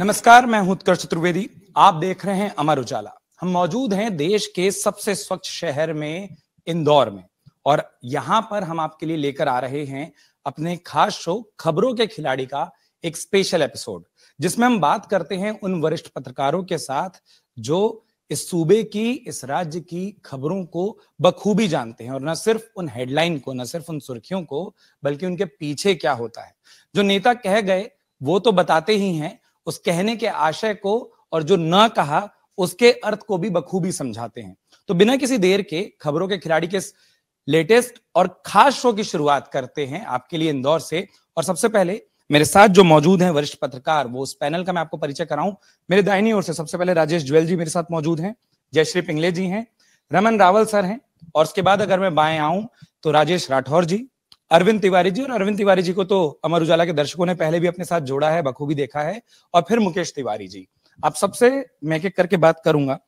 नमस्कार मैं हूं उत्कर्ष चतुर्वेदी आप देख रहे हैं अमर उजाला हम मौजूद हैं देश के सबसे स्वच्छ शहर में इंदौर में और यहां पर हम आपके लिए लेकर आ रहे हैं अपने खास शो खबरों के खिलाड़ी का एक स्पेशल एपिसोड जिसमें हम बात करते हैं उन वरिष्ठ पत्रकारों के साथ जो इस सूबे की इस राज्य की खबरों को बखूबी जानते हैं और न सिर्फ उन हेडलाइन को न सिर्फ उन सुर्खियों को बल्कि उनके पीछे क्या होता है जो नेता कह गए वो तो बताते ही हैं उस कहने के आशय को और जो न कहा उसके अर्थ को भी बखूबी समझाते हैं तो बिना किसी देर के खबरों के खिलाड़ी के लेटेस्ट और खास शो की शुरुआत करते हैं आपके लिए इंदौर से और सबसे पहले मेरे साथ जो मौजूद हैं वरिष्ठ पत्रकार वो उस पैनल का मैं आपको परिचय कराऊं मेरे दाहिनी ओर से सबसे पहले राजेश ज्वेल जी मेरे साथ मौजूद हैं जयश्री पिंगले जी हैं रमन रावल सर हैं और उसके बाद अगर मैं बाएं आऊं तो राजेश राठौर जी अरविंद तिवारी जी और अरविंद तिवारी जी को तो अमर उजाला के दर्शकों ने पहले भी अपने साथ जोड़ा है बखूबी देखा है और फिर मुकेश तिवारी जी आप सबसे मैं एक करके बात करूंगा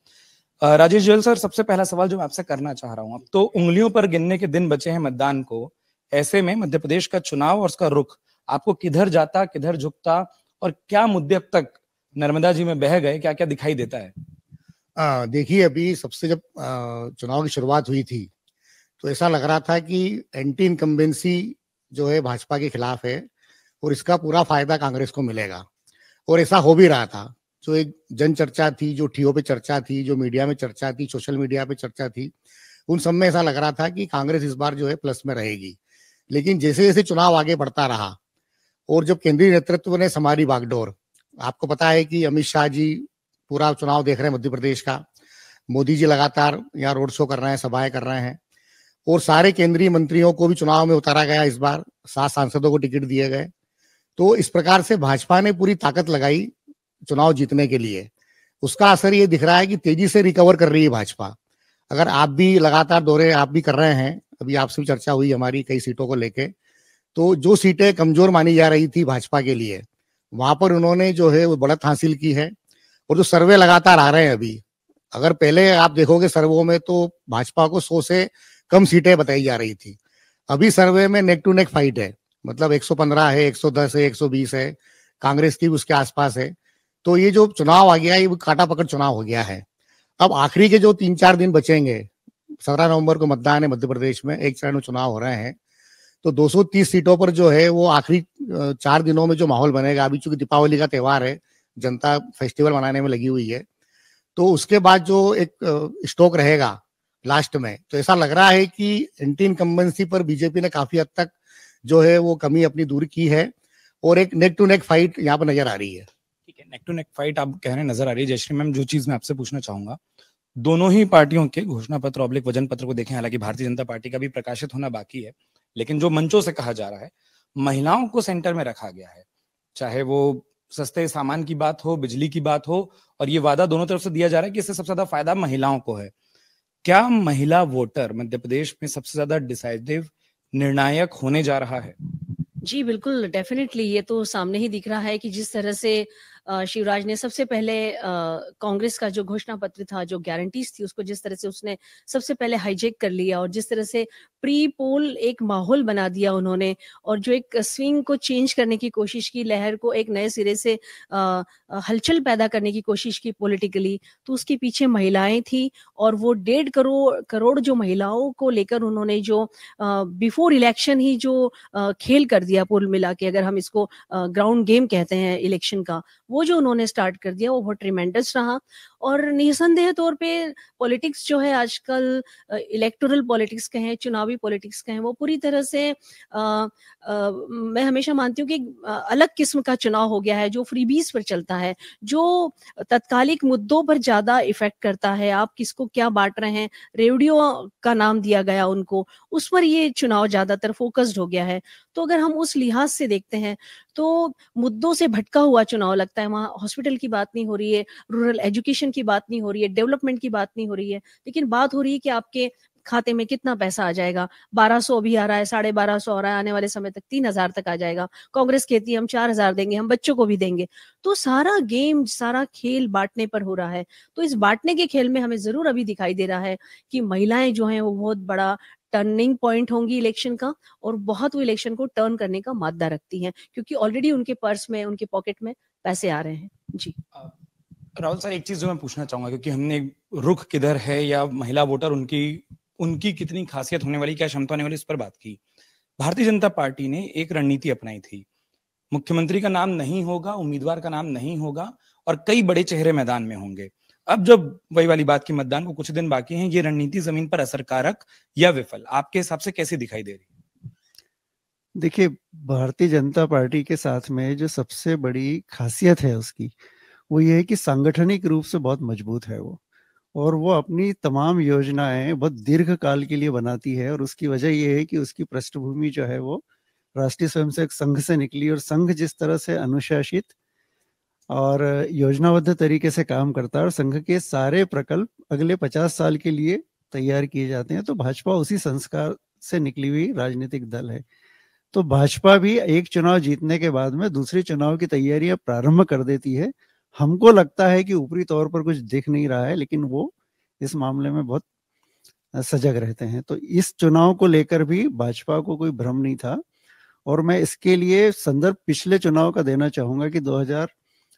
राजेश जोल सर सबसे पहला सवाल जो मैं आपसे करना चाह रहा हूं अब तो उंगलियों पर गिनने के दिन बचे हैं मतदान को ऐसे में मध्य प्रदेश का चुनाव और उसका रुख आपको किधर जाता किधर झुकता और क्या मुद्दे अब तक नर्मदा जी में बह गए क्या क्या दिखाई देता है देखिए अभी सबसे जब चुनाव की शुरुआत हुई थी तो ऐसा लग रहा था कि एंटी इनकम्बेंसी जो है भाजपा के खिलाफ है और इसका पूरा फायदा कांग्रेस को मिलेगा और ऐसा हो भी रहा था जो एक जन चर्चा थी जो ठीओ पे चर्चा थी जो मीडिया में चर्चा थी सोशल मीडिया पे चर्चा थी उन सब में ऐसा लग रहा था कि कांग्रेस इस बार जो है प्लस में रहेगी लेकिन जैसे जैसे चुनाव आगे बढ़ता रहा और जब केंद्रीय नेतृत्व ने समारी बागडोर आपको पता है कि अमित शाह जी पूरा चुनाव देख रहे हैं मध्य प्रदेश का मोदी जी लगातार यहाँ रोड शो कर रहे हैं सभाएं कर रहे हैं और सारे केंद्रीय मंत्रियों को भी चुनाव में उतारा गया इस बार सात सांसदों को टिकट दिए गए तो इस प्रकार से भाजपा ने पूरी ताकत लगाई चुनाव जीतने के लिए उसका असर ये दिख रहा है कि तेजी से रिकवर कर रही है भाजपा अगर आप भी लगातार दौरे आप भी कर रहे हैं अभी आपसे भी चर्चा हुई हमारी कई सीटों को लेके तो जो सीटें कमजोर मानी जा रही थी भाजपा के लिए वहां पर उन्होंने जो है वो बढ़त हासिल की है और जो सर्वे लगातार आ रहे हैं अभी अगर पहले आप देखोगे सर्वों में तो भाजपा को सौ से कम सीटें बताई जा रही थी अभी सर्वे में नेक टू नेक फाइट है मतलब 115 है 110 है 120 है कांग्रेस की उसके आसपास है तो ये जो चुनाव आ गया है ये काटा पकड़ चुनाव हो गया है अब आखिरी के जो तीन चार दिन बचेंगे सत्रह नवंबर को मतदान है मध्य प्रदेश में एक चरण में चुनाव हो रहे हैं तो 230 सीटों पर जो है वो आखिरी चार दिनों में जो माहौल बनेगा अभी चूंकि दीपावली का त्यौहार है जनता फेस्टिवल मनाने में लगी हुई है तो उसके बाद जो एक स्टॉक रहेगा लास्ट में तो ऐसा लग रहा है कि एंटी इनकम्बेंसी पर बीजेपी ने काफी हद तक जो है वो कमी अपनी दूर की है और एक नेक टू नेक फाइट यहाँ पर नजर आ रही है ठीक है नेक टू नेक फाइट आप कह रहे नजर आ रही है जयश्री मैम जो चीज मैं आपसे पूछना चाहूंगा दोनों ही पार्टियों के घोषणा पत्र ऑब्लिक वजन पत्र को देखें हालांकि भारतीय जनता पार्टी का भी प्रकाशित होना बाकी है लेकिन जो मंचों से कहा जा रहा है महिलाओं को सेंटर में रखा गया है चाहे वो सस्ते सामान की बात हो बिजली की बात हो और ये वादा दोनों तरफ से दिया जा रहा है कि इससे सबसे ज्यादा फायदा महिलाओं को है क्या महिला वोटर मध्य प्रदेश में सबसे ज्यादा डिसाइसिव निर्णायक होने जा रहा है जी बिल्कुल डेफिनेटली ये तो सामने ही दिख रहा है कि जिस तरह से शिवराज ने सबसे पहले कांग्रेस का जो घोषणा पत्र था जो गारंटीज थी उसको जिस तरह से उसने सबसे पहले हाईजेक कर लिया और जिस तरह से प्री पोल एक माहौल बना दिया उन्होंने और जो एक स्विंग को चेंज करने की कोशिश की लहर को एक नए सिरे से हलचल पैदा करने की कोशिश की पॉलिटिकली तो उसके पीछे महिलाएं थी और वो डेढ़ करोड़ करोड़ जो महिलाओं को लेकर उन्होंने जो बिफोर इलेक्शन ही जो खेल कर दिया पोल मिला के अगर हम इसको ग्राउंड गेम कहते हैं इलेक्शन का वो जो उन्होंने स्टार्ट कर दिया वो बहुत ट्रिमेंडस रहा और निसंदेह तौर पे पॉलिटिक्स जो है आजकल इलेक्टोरल पॉलिटिक्स कहें चुनावी पॉलिटिक्स कहें वो पूरी तरह से आ, आ, मैं हमेशा मानती हूँ कि अलग किस्म का चुनाव हो गया है जो फ्रीबीज पर चलता है जो तत्कालिक मुद्दों पर ज़्यादा इफेक्ट करता है आप किसको क्या बांट रहे हैं रेडियो का नाम दिया गया उनको उस पर ये चुनाव ज़्यादातर फोकस्ड हो गया है तो अगर हम उस लिहाज से देखते हैं तो मुद्दों से भटका हुआ चुनाव लगता है वहाँ हॉस्पिटल की बात नहीं हो रही है रूरल एजुकेशन की बात नहीं हो रही है डेवलपमेंट की बात नहीं हो रही है लेकिन बात हो रही है कि आपके खाते में कितना पैसा आ जाएगा 1200 अभी आ रहा है साढ़े बारह सौ आ रहा है आने वाले समय तक तीन हजार तक आ जाएगा कांग्रेस कहती है हम चार हजार देंगे हम बच्चों को भी देंगे तो सारा गेम सारा खेल बांटने पर हो रहा है तो इस बांटने के खेल में हमें जरूर अभी दिखाई दे रहा है कि महिलाएं जो हैं वो बहुत बड़ा टर्निंग पॉइंट होंगी इलेक्शन का और बहुत वो इलेक्शन को टर्न करने का मादा रखती हैं क्योंकि ऑलरेडी उनके पर्स में उनके पॉकेट में पैसे आ रहे हैं जी राहुल सर एक चीज जो मैं पूछना चाहूंगा क्योंकि हमने रुख किधर है या महिला वोटर उनकी उनकी कितनी खासियत होने वाली क्या क्षमता होने वाली इस पर बात की भारतीय जनता पार्टी ने एक रणनीति अपनाई थी मुख्यमंत्री का नाम नहीं होगा उम्मीदवार का नाम नहीं होगा और कई बड़े चेहरे मैदान में होंगे अब जब वही वाली बात की मतदान को कुछ दिन बाकी है ये रणनीति जमीन पर असर कारक या विफल आपके हिसाब से कैसे दिखाई दे रही देखिए भारतीय जनता पार्टी के साथ में जो सबसे बड़ी खासियत है उसकी वो ये है कि सांगठनिक रूप से बहुत मजबूत है वो और वो अपनी तमाम योजनाएं बहुत दीर्घ काल के लिए बनाती है और उसकी वजह ये है कि उसकी पृष्ठभूमि जो है वो राष्ट्रीय स्वयंसेवक संघ से निकली और संघ जिस तरह से अनुशासित और योजनाबद्ध तरीके से काम करता है और संघ के सारे प्रकल्प अगले पचास साल के लिए तैयार किए जाते हैं तो भाजपा उसी संस्कार से निकली हुई राजनीतिक दल है तो भाजपा भी एक चुनाव जीतने के बाद में दूसरे चुनाव की तैयारियां प्रारंभ कर देती है हमको लगता है कि ऊपरी तौर पर कुछ दिख नहीं रहा है लेकिन वो इस मामले में बहुत सजग रहते हैं तो इस चुनाव को लेकर भी भाजपा को कोई भ्रम नहीं था और मैं इसके लिए संदर्भ पिछले चुनाव का देना चाहूंगा कि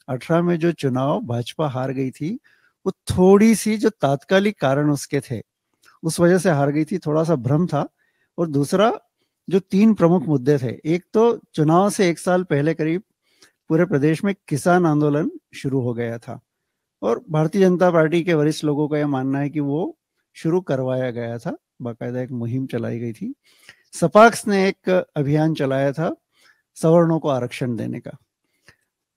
अठारह में जो चुनाव भाजपा हार गई थी वो थोड़ी सी जो तात्कालिक कारण उसके थे उस वजह से हार गई थी थोड़ा सा भ्रम था और दूसरा जो तीन प्रमुख मुद्दे थे एक तो चुनाव से एक साल पहले करीब पूरे प्रदेश में किसान आंदोलन शुरू हो गया था और भारतीय जनता पार्टी के वरिष्ठ लोगों का यह मानना है कि वो शुरू करवाया गया था बाकायदा एक मुहिम चलाई गई थी सपाक्स ने एक अभियान चलाया था सवर्णों को आरक्षण देने का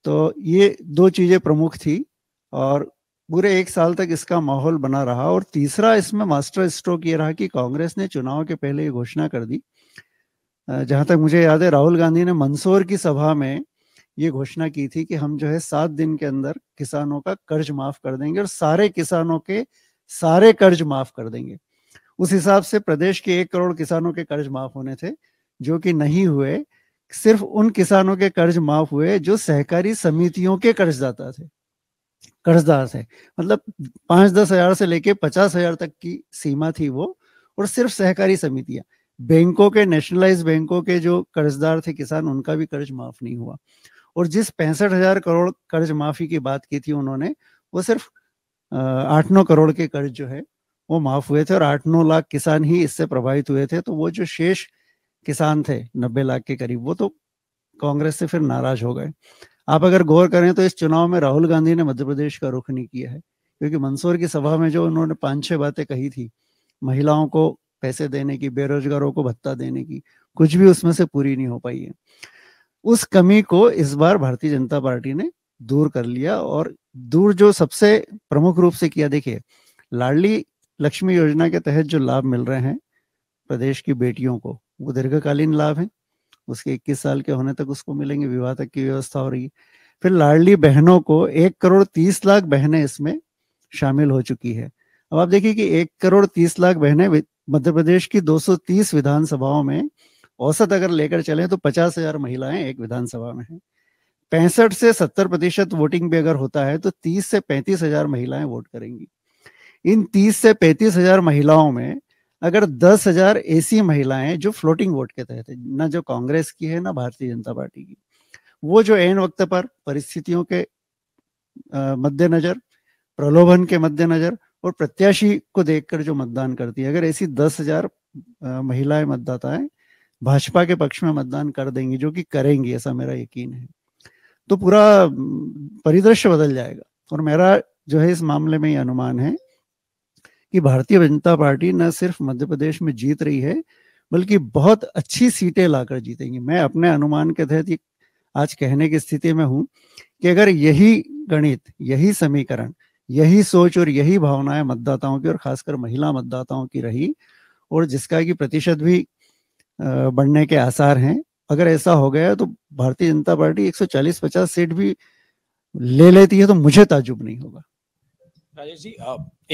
तो ये दो चीज़ें प्रमुख थी और पूरे एक साल तक इसका माहौल बना रहा और तीसरा इसमें मास्टर स्ट्रोक ये रहा कि कांग्रेस ने चुनाव के पहले ये घोषणा कर दी जहां तक मुझे याद है राहुल गांधी ने मंदसौर की सभा में ये घोषणा की थी कि हम जो है सात दिन के अंदर किसानों का कर्ज माफ कर देंगे और सारे किसानों के सारे कर्ज माफ कर देंगे उस हिसाब से प्रदेश के एक करोड़ किसानों के कर्ज माफ होने थे जो कि नहीं हुए सिर्फ उन किसानों के कर्ज माफ हुए जो सहकारी समितियों के कर्जदाता थे कर्जदार थे मतलब पांच दस हजार से लेके पचास हजार तक की सीमा थी वो और सिर्फ सहकारी समितियां बैंकों के नेशनलाइज बैंकों के जो कर्जदार थे किसान उनका भी कर्ज माफ नहीं हुआ और जिस पैंसठ हजार करोड़ कर्ज माफी की बात की थी उन्होंने वो सिर्फ आठ नौ करोड़ के कर्ज जो है वो माफ हुए थे और आठ नौ लाख किसान ही इससे प्रभावित हुए थे तो वो जो शेष किसान थे नब्बे लाख के करीब वो तो कांग्रेस से फिर नाराज हो गए आप अगर गौर करें तो इस चुनाव में राहुल गांधी ने मध्य प्रदेश का रुख नहीं किया है क्योंकि मंदसौर की सभा में जो उन्होंने पांच छह बातें कही थी महिलाओं को पैसे देने की बेरोजगारों को भत्ता देने की कुछ भी उसमें से पूरी नहीं हो पाई है उस कमी को इस बार भारतीय जनता पार्टी ने दूर कर लिया और दूर जो सबसे प्रमुख रूप से किया देखिए लाडली लक्ष्मी योजना के तहत जो लाभ मिल रहे हैं प्रदेश की बेटियों को वो दीर्घकालीन लाभ है उसके 21 साल के होने तक उसको मिलेंगे विवाह तक की व्यवस्था हो रही है फिर लाडली बहनों को एक करोड़ तीस लाख बहनें इसमें शामिल हो चुकी है अब आप देखिए कि एक करोड़ तीस लाख बहनें मध्य प्रदेश की 230 विधानसभाओं में औसत अगर लेकर चले तो पचास हजार महिलाएं एक विधानसभा में हैं पैंसठ से सत्तर प्रतिशत वोटिंग भी अगर होता है तो तीस से पैंतीस हजार महिलाएं वोट करेंगी इन तीस से पैंतीस हजार महिलाओं में अगर दस हजार ऐसी महिलाएं जो फ्लोटिंग वोट के तहत है ना जो कांग्रेस की है ना भारतीय जनता पार्टी की वो जो एन वक्त पर परिस्थितियों के मद्देनजर प्रलोभन के मद्देनजर और प्रत्याशी को देखकर जो मतदान करती है अगर ऐसी दस हजार महिलाएं मतदाताएं भाजपा के पक्ष में मतदान कर देंगी जो कि करेंगी ऐसा मेरा यकीन है तो पूरा परिदृश्य बदल जाएगा और मेरा जो है इस मामले में ये अनुमान है कि भारतीय जनता पार्टी न सिर्फ मध्य प्रदेश में जीत रही है बल्कि बहुत अच्छी सीटें लाकर जीतेंगी मैं अपने अनुमान के तहत आज कहने की स्थिति में हूं कि अगर यही गणित यही समीकरण यही सोच और यही भावनाएं मतदाताओं की और खासकर महिला मतदाताओं की रही और जिसका कि प्रतिशत भी बढ़ने के आसार हैं अगर ऐसा हो गया तो भारतीय जनता पार्टी 140-50 सीट भी ले लेती है तो मुझे ताजुब नहीं होगा राजेश जी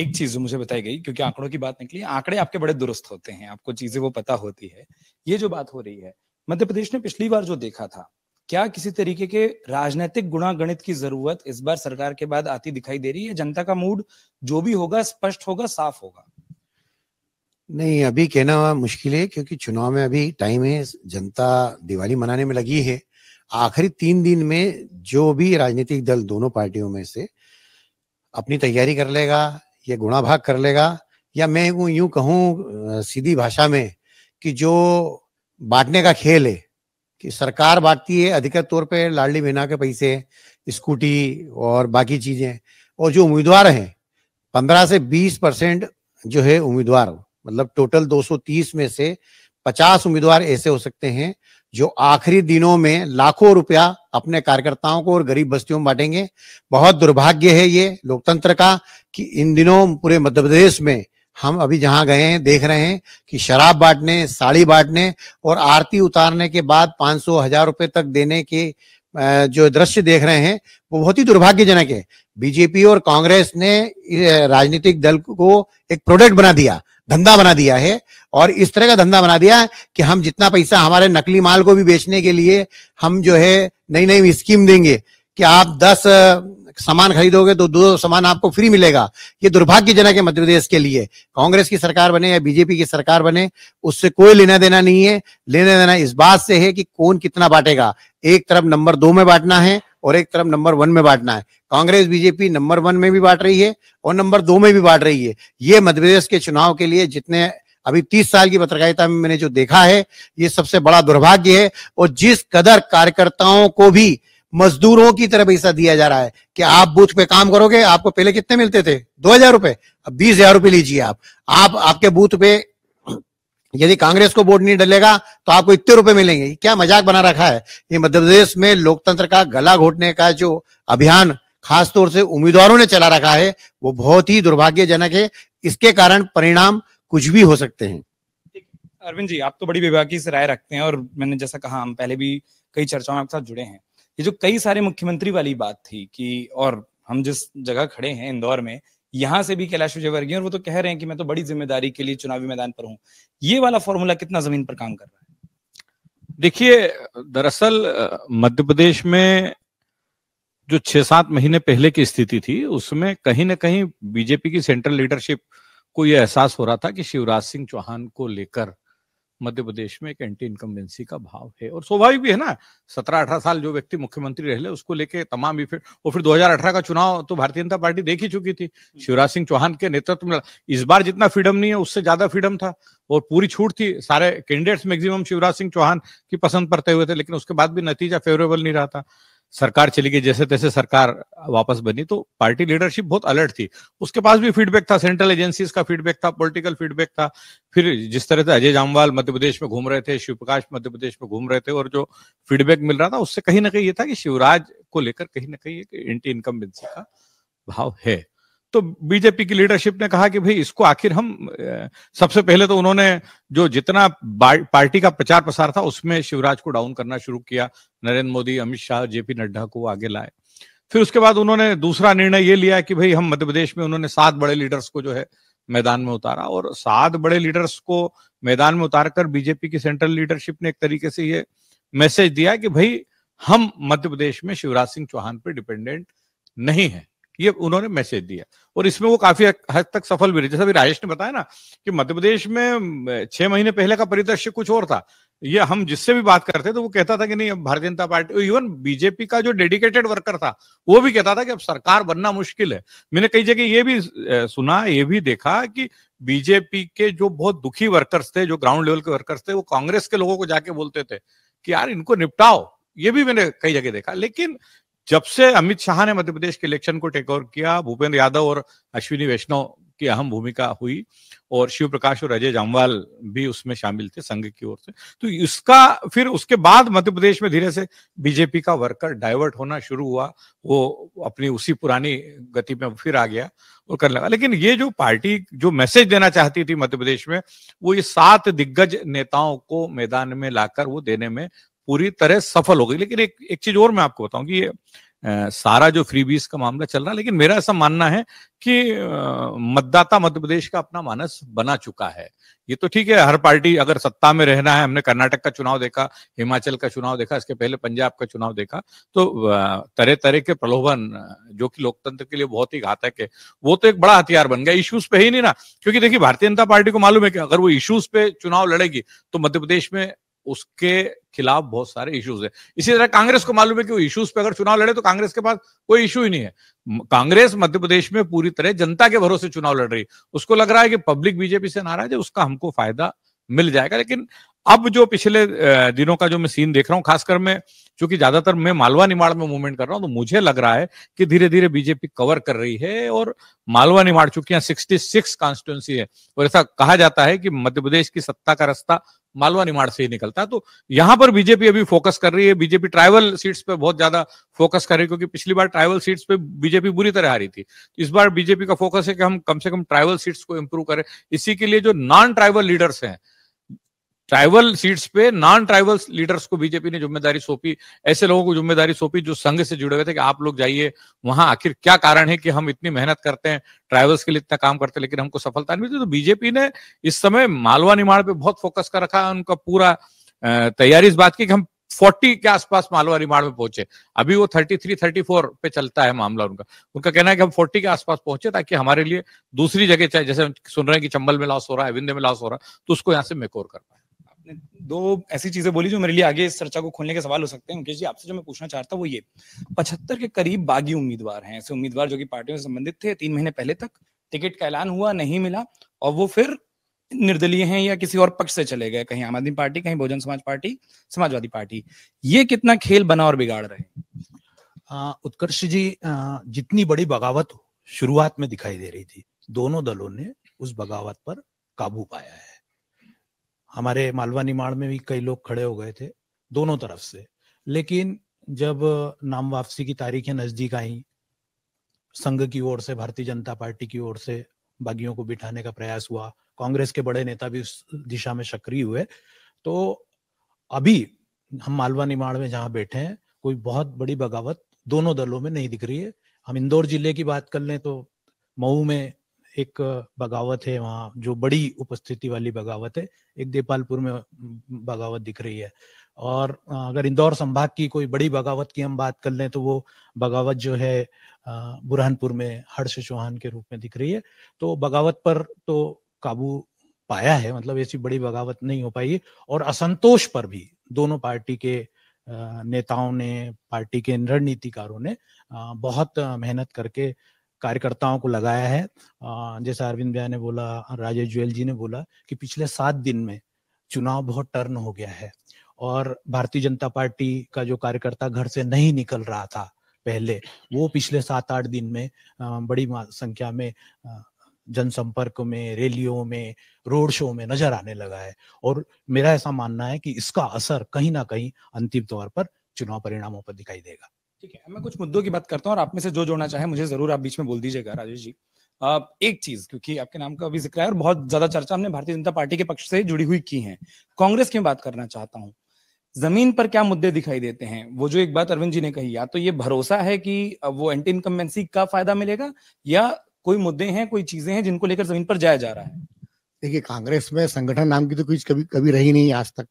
एक चीज मुझे बताई गई क्योंकि आंकड़ों की बात निकली आंकड़े आपके बड़े दुरुस्त होते हैं आपको चीजें वो पता होती है ये जो बात हो रही है मध्य प्रदेश ने पिछली बार जो देखा था क्या किसी तरीके के राजनीतिक गुणा गणित की जरूरत इस बार सरकार के बाद आती दिखाई दे रही है जनता का मूड जो भी होगा स्पष्ट होगा साफ होगा नहीं अभी कहना मुश्किल है क्योंकि चुनाव में अभी टाइम है जनता दिवाली मनाने में लगी है आखिरी तीन दिन में जो भी राजनीतिक दल दोनों पार्टियों में से अपनी तैयारी कर लेगा या गुणा भाग कर लेगा या मैं यूं कहूं सीधी भाषा में कि जो बांटने का खेल है कि सरकार बांटती है अधिकतर तौर पे लाडली बहना के पैसे स्कूटी और बाकी चीजें और जो उम्मीदवार हैं पंद्रह से बीस परसेंट जो है उम्मीदवार मतलब टोटल 230 में से 50 उम्मीदवार ऐसे हो सकते हैं जो आखिरी दिनों में लाखों रुपया अपने कार्यकर्ताओं को और गरीब बस्तियों में बांटेंगे बहुत दुर्भाग्य है ये लोकतंत्र का कि इन दिनों पूरे मध्य प्रदेश में हम अभी जहां गए हैं देख रहे हैं कि शराब बांटने साड़ी बांटने और आरती उतारने के बाद पांच सौ हजार रुपए तक देने के जो दृश्य देख रहे हैं वो बहुत ही दुर्भाग्यजनक है बीजेपी और कांग्रेस ने राजनीतिक दल को एक प्रोडक्ट बना दिया धंधा बना दिया है और इस तरह का धंधा बना दिया कि हम जितना पैसा हमारे नकली माल को भी बेचने के लिए हम जो है नई नई स्कीम देंगे कि आप दस सामान खरीदोगे तो दो सामान आपको फ्री मिलेगा ये दुर्भाग्यजनक है मध्यप्रदेश के लिए कांग्रेस की सरकार बने या बीजेपी की सरकार बने उससे कोई लेना देना नहीं है लेना देना इस बात से है कि कौन कितना बांटेगा एक तरफ नंबर दो में बांटना है और एक तरफ नंबर वन में बांटना है कांग्रेस बीजेपी नंबर वन में भी बांट रही है और नंबर दो में भी बांट रही है ये मध्यप्रदेश के चुनाव के लिए जितने अभी तीस साल की पत्रकारिता में मैंने जो देखा है ये सबसे बड़ा दुर्भाग्य है और जिस कदर कार्यकर्ताओं को भी मजदूरों की तरह पैसा दिया जा रहा है कि आप बूथ पे काम करोगे आपको पहले कितने मिलते थे दो हजार रुपए अब बीस हजार रुपए लीजिए आप आप आपके बूथ पे यदि कांग्रेस को वोट नहीं डलेगा तो आपको इतने रुपए मिलेंगे क्या मजाक बना रखा है ये मध्य प्रदेश में लोकतंत्र का गला घोटने का जो अभियान खासतौर से उम्मीदवारों ने चला रखा है वो बहुत ही दुर्भाग्यजनक है इसके कारण परिणाम कुछ भी हो सकते हैं अरविंद जी आप तो बड़ी विभागी से राय रखते हैं और मैंने जैसा कहा हम पहले भी कई चर्चाओं में आपके साथ जुड़े हैं ये जो कई सारे मुख्यमंत्री वाली बात थी कि और हम जिस जगह खड़े हैं इंदौर में यहां से भी कैलाश विजयवर्गीय और वो तो कह रहे हैं कि मैं तो बड़ी जिम्मेदारी के लिए चुनावी मैदान पर हूं ये वाला फॉर्मूला कितना जमीन पर काम कर रहा है देखिए दरअसल मध्य प्रदेश में जो छह सात महीने पहले की स्थिति थी उसमें कहीं ना कहीं बीजेपी की सेंट्रल लीडरशिप को यह एहसास हो रहा था कि शिवराज सिंह चौहान को लेकर मध्य प्रदेश में एक एंटी इनकम्बेंसी का भाव है और स्वाभाविक भी है ना सत्रह अठारह साल जो व्यक्ति मुख्यमंत्री रह ले उसको लेके तमाम इफेक्ट और फिर 2018 का चुनाव तो भारतीय जनता पार्टी देख ही चुकी थी हम्म। शिवराज सिंह चौहान के नेतृत्व में इस बार जितना फ्रीडम नहीं है उससे ज्यादा फ्रीडम था और पूरी छूट थी सारे कैंडिडेट्स मैक्सिमम शिवराज सिंह चौहान की पसंद पड़ते हुए थे लेकिन उसके बाद भी नतीजा फेवरेबल नहीं रहा था सरकार चली गई जैसे तैसे सरकार वापस बनी तो पार्टी लीडरशिप बहुत अलर्ट थी उसके पास भी फीडबैक था सेंट्रल एजेंसीज का फीडबैक था पॉलिटिकल फीडबैक था फिर जिस तरह से अजय जामवाल मध्य प्रदेश में घूम रहे थे शिवप्रकाश मध्य प्रदेश में घूम रहे थे और जो फीडबैक मिल रहा था उससे कहीं ना कहीं ये था कि शिवराज को लेकर कहीं ना कहीं एंटी इनकम का भाव है तो बीजेपी की लीडरशिप ने कहा कि भाई इसको आखिर हम सबसे पहले तो उन्होंने जो जितना पार्टी का प्रचार प्रसार था उसमें शिवराज को डाउन करना शुरू किया नरेंद्र मोदी अमित शाह जेपी नड्डा को आगे लाए फिर उसके बाद उन्होंने दूसरा निर्णय ये लिया कि भाई हम मध्य प्रदेश में उन्होंने सात बड़े लीडर्स को जो है मैदान में उतारा और सात बड़े लीडर्स को मैदान में उतार कर बीजेपी की सेंट्रल लीडरशिप ने एक तरीके से ये मैसेज दिया कि भाई हम मध्य प्रदेश में शिवराज सिंह चौहान पर डिपेंडेंट नहीं है ये उन्होंने मैसेज दिया और इसमें वो काफी हद तक सफल भी रहे जैसा अभी राजेश ने बताया ना कि मध्य प्रदेश में छह महीने पहले का परिदृश्य कुछ और था ये हम जिससे भी बात करते तो वो कहता था कि नहीं अब भारतीय जनता पार्टी इवन बीजेपी का जो डेडिकेटेड वर्कर था वो भी कहता था कि अब सरकार बनना मुश्किल है मैंने कई जगह ये भी सुना ये भी देखा कि बीजेपी के जो बहुत दुखी वर्कर्स थे जो ग्राउंड लेवल के वर्कर्स थे वो कांग्रेस के लोगों को जाके बोलते थे कि यार इनको निपटाओ ये भी मैंने कई जगह देखा लेकिन जब से अमित शाह ने मध्य प्रदेश के इलेक्शन को टेक ओवर किया भूपेंद्र यादव और अश्विनी वैष्णव की अहम भूमिका हुई और शिव प्रकाश और अजय जामवाल भी उसमें शामिल थे संघ की ओर से तो इसका फिर उसके बाद मध्य प्रदेश में धीरे से बीजेपी का वर्कर डाइवर्ट होना शुरू हुआ वो अपनी उसी पुरानी गति में फिर आ गया और करने लगा लेकिन ये जो पार्टी जो मैसेज देना चाहती थी मध्य प्रदेश में वो ये सात दिग्गज नेताओं को मैदान में लाकर वो देने में पूरी तरह सफल हो गई लेकिन एक एक चीज और मैं आपको बताऊं कि ये आ, सारा जो फ्री बीस का मामला चल रहा है लेकिन मेरा ऐसा मानना है कि मतदाता मध्य प्रदेश का अपना मानस बना चुका है ये तो ठीक है हर पार्टी अगर सत्ता में रहना है हमने कर्नाटक का चुनाव देखा हिमाचल का चुनाव देखा इसके पहले पंजाब का चुनाव देखा तो तरह तरह के प्रलोभन जो कि लोकतंत्र के लिए बहुत ही घातक है वो तो एक बड़ा हथियार बन गया इश्यूज पे ही नहीं ना क्योंकि देखिए भारतीय जनता पार्टी को मालूम है कि अगर वो इश्यूज पे चुनाव लड़ेगी तो मध्य प्रदेश में उसके खिलाफ बहुत सारे इश्यूज है इसी तरह कांग्रेस को मालूम है कि वो इश्यूज पे अगर चुनाव लड़े तो कांग्रेस के पास कोई इश्यू ही नहीं है कांग्रेस मध्य प्रदेश में पूरी तरह जनता के भरोसे चुनाव लड़ रही है उसको लग रहा है कि पब्लिक बीजेपी से नाराज है उसका हमको फायदा मिल जाएगा लेकिन अब जो पिछले दिनों का जो मैं सीन देख रहा हूं खासकर मैं चूंकि ज्यादातर मैं मालवा निमाड़ में मूवमेंट कर रहा हूं तो मुझे लग रहा है कि धीरे धीरे बीजेपी कवर कर रही है और मालवा निमाड़ चूंकि यहाँ सिक्सटी सिक्स कॉन्स्टिट्युएंसी है और ऐसा कहा जाता है कि मध्य प्रदेश की सत्ता का रास्ता मालवा निमाड़ से ही निकलता है तो यहां पर बीजेपी अभी फोकस कर रही है बीजेपी ट्राइबल सीट्स पे बहुत ज्यादा फोकस कर रही है क्योंकि पिछली बार ट्राइबल सीट्स पे बीजेपी बुरी तरह हारी थी इस बार बीजेपी का फोकस है कि हम कम से कम ट्राइबल सीट्स को इम्प्रूव करें इसी के लिए जो नॉन ट्राइबल लीडर्स हैं ट्राइबल सीट्स पे नॉन ट्राइबल लीडर्स को बीजेपी ने जिम्मेदारी सौंपी ऐसे लोगों को जिम्मेदारी सौंपी जो संघ से जुड़े हुए थे कि आप लोग जाइए वहां आखिर क्या कारण है कि हम इतनी मेहनत करते हैं ट्राइबल्स के लिए इतना काम करते हैं लेकिन हमको सफलता नहीं मिलती तो बीजेपी ने इस समय मालवा निमाड़ पे बहुत फोकस कर रखा है उनका पूरा तैयारी इस बात की कि हम फोर्टी के आसपास मालवा निमाड़ में पहुंचे अभी वो थर्टी थ्री थर्टी फोर पे चलता है मामला उनका उनका कहना है कि हम फोर्टी के आसपास पहुंचे ताकि हमारे लिए दूसरी जगह चाहे जैसे हम सुन रहे हैं कि चंबल में लॉस हो रहा है अविंद में लॉस हो रहा है तो उसको यहाँ से मेकोर कर पाए दो ऐसी चीजें बोली जो मेरे लिए आगे इस चर्चा को खोलने के सवाल हो सकते हैं मुकेश जी आपसे जो मैं पूछना चाहता वो ये पचहत्तर के करीब बागी उम्मीदवार हैं ऐसे उम्मीदवार जो कि पार्टियों से संबंधित थे तीन महीने पहले तक टिकट का ऐलान हुआ नहीं मिला और वो फिर निर्दलीय हैं या किसी और पक्ष से चले गए कहीं आम आदमी पार्टी कहीं बहुजन समाज पार्टी समाजवादी पार्टी ये कितना खेल बना और बिगाड़ रहे उत्कर्ष जी जितनी बड़ी बगावत शुरुआत में दिखाई दे रही थी दोनों दलों ने उस बगावत पर काबू पाया है हमारे मालवा निमाड़ में भी कई लोग खड़े हो गए थे दोनों तरफ से लेकिन जब नाम वापसी की तारीखें नजदीक आई संघ की ओर से भारतीय जनता पार्टी की ओर से बागियों को बिठाने का प्रयास हुआ कांग्रेस के बड़े नेता भी उस दिशा में सक्रिय हुए तो अभी हम मालवा निमाड़ में जहां बैठे हैं कोई बहुत बड़ी बगावत दोनों दलों में नहीं दिख रही है हम इंदौर जिले की बात कर लें तो मऊ में एक बगावत है वहाँ जो बड़ी उपस्थिति वाली बगावत है एक देपालपुर में बगावत दिख रही है और अगर इंदौर संभाग की कोई बड़ी बगावत की हम बात कर लें तो वो बगावत जो है बुरहानपुर में हर्ष चौहान के रूप में दिख रही है तो बगावत पर तो काबू पाया है मतलब ऐसी बड़ी बगावत नहीं हो पाई और असंतोष पर भी दोनों पार्टी के नेताओं ने पार्टी के रणनीतिकारों ने बहुत मेहनत करके कार्यकर्ताओं को लगाया है जैसे अरविंद भैया ने बोला राजेश जुएल जी ने बोला कि पिछले सात दिन में चुनाव बहुत टर्न हो गया है और भारतीय जनता पार्टी का जो कार्यकर्ता घर से नहीं निकल रहा था पहले वो हम्म। पिछले सात आठ दिन में बड़ी संख्या में जनसंपर्क में रैलियों में रोड शो में नजर आने लगा है और मेरा ऐसा मानना है कि इसका असर कहीं ना कहीं अंतिम तौर पर चुनाव परिणामों पर दिखाई देगा ठीक है मैं कुछ मुद्दों की बात करता हूँ और आप में से जो जोड़ना चाहे मुझे जरूर आप बीच में बोल दीजिएगा राजेश जी आप एक चीज क्योंकि आपके नाम का अभी जिक्र है और बहुत ज्यादा चर्चा हमने भारतीय जनता पार्टी के पक्ष से जुड़ी हुई की है कांग्रेस की बात करना चाहता हूँ जमीन पर क्या मुद्दे दिखाई देते हैं वो जो एक बात अरविंद जी ने कही या तो ये भरोसा है कि वो एंटी इनकम्बेंसी का फायदा मिलेगा या कोई मुद्दे हैं कोई चीजें हैं जिनको लेकर जमीन पर जाया जा रहा है देखिए कांग्रेस में संगठन नाम की तो कुछ कभी कभी रही नहीं आज तक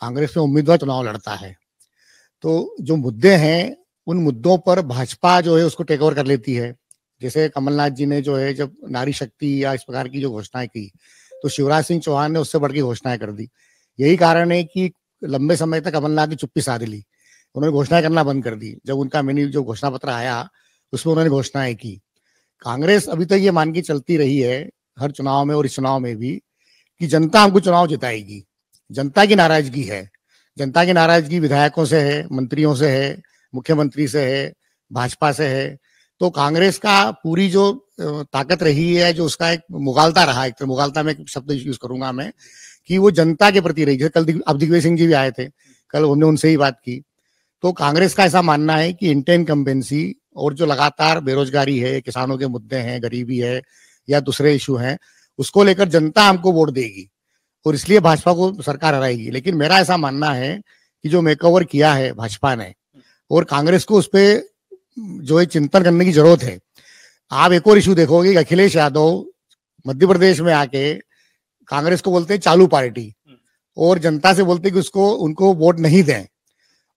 कांग्रेस में उम्मीदवार चुनाव लड़ता है तो जो मुद्दे हैं उन मुद्दों पर भाजपा जो है उसको टेक ओवर कर लेती है जैसे कमलनाथ जी ने जो है जब नारी शक्ति या इस प्रकार की जो घोषणाएं की तो शिवराज सिंह चौहान ने उससे बढ़ के घोषणाएं कर दी यही कारण है कि लंबे समय तक कमलनाथ ने चुप्पी साध ली उन्होंने घोषणाएं करना बंद कर दी जब उनका मैंने जो घोषणा पत्र आया उसमें उन्होंने घोषणाएं की कांग्रेस अभी तक ये मान के चलती रही है हर चुनाव में और इस चुनाव में भी कि जनता हमको चुनाव जिताएगी जनता की नाराजगी है जनता की नाराजगी विधायकों से है मंत्रियों से है मुख्यमंत्री से है भाजपा से है तो कांग्रेस का पूरी जो ताकत रही है जो उसका एक मुगालता रहा एक तो मुगालता में शब्द यूज करूंगा मैं कि वो जनता के प्रति रही जैसे कल अब दिग्विजय सिंह जी भी आए थे कल हमने उनसे ही बात की तो कांग्रेस का ऐसा मानना है कि इंटेन कंपेंसी और जो लगातार बेरोजगारी है किसानों के मुद्दे हैं गरीबी है या दूसरे इशू हैं उसको लेकर जनता हमको वोट देगी और इसलिए भाजपा को सरकार हराएगी लेकिन मेरा ऐसा मानना है कि जो मेकओवर किया है भाजपा ने और कांग्रेस को उस पर जो है चिंतन करने की जरूरत है आप एक और इशू देखोगे अखिलेश यादव मध्य प्रदेश में आके कांग्रेस को बोलते हैं चालू पार्टी और जनता से बोलते कि उसको उनको वोट नहीं दें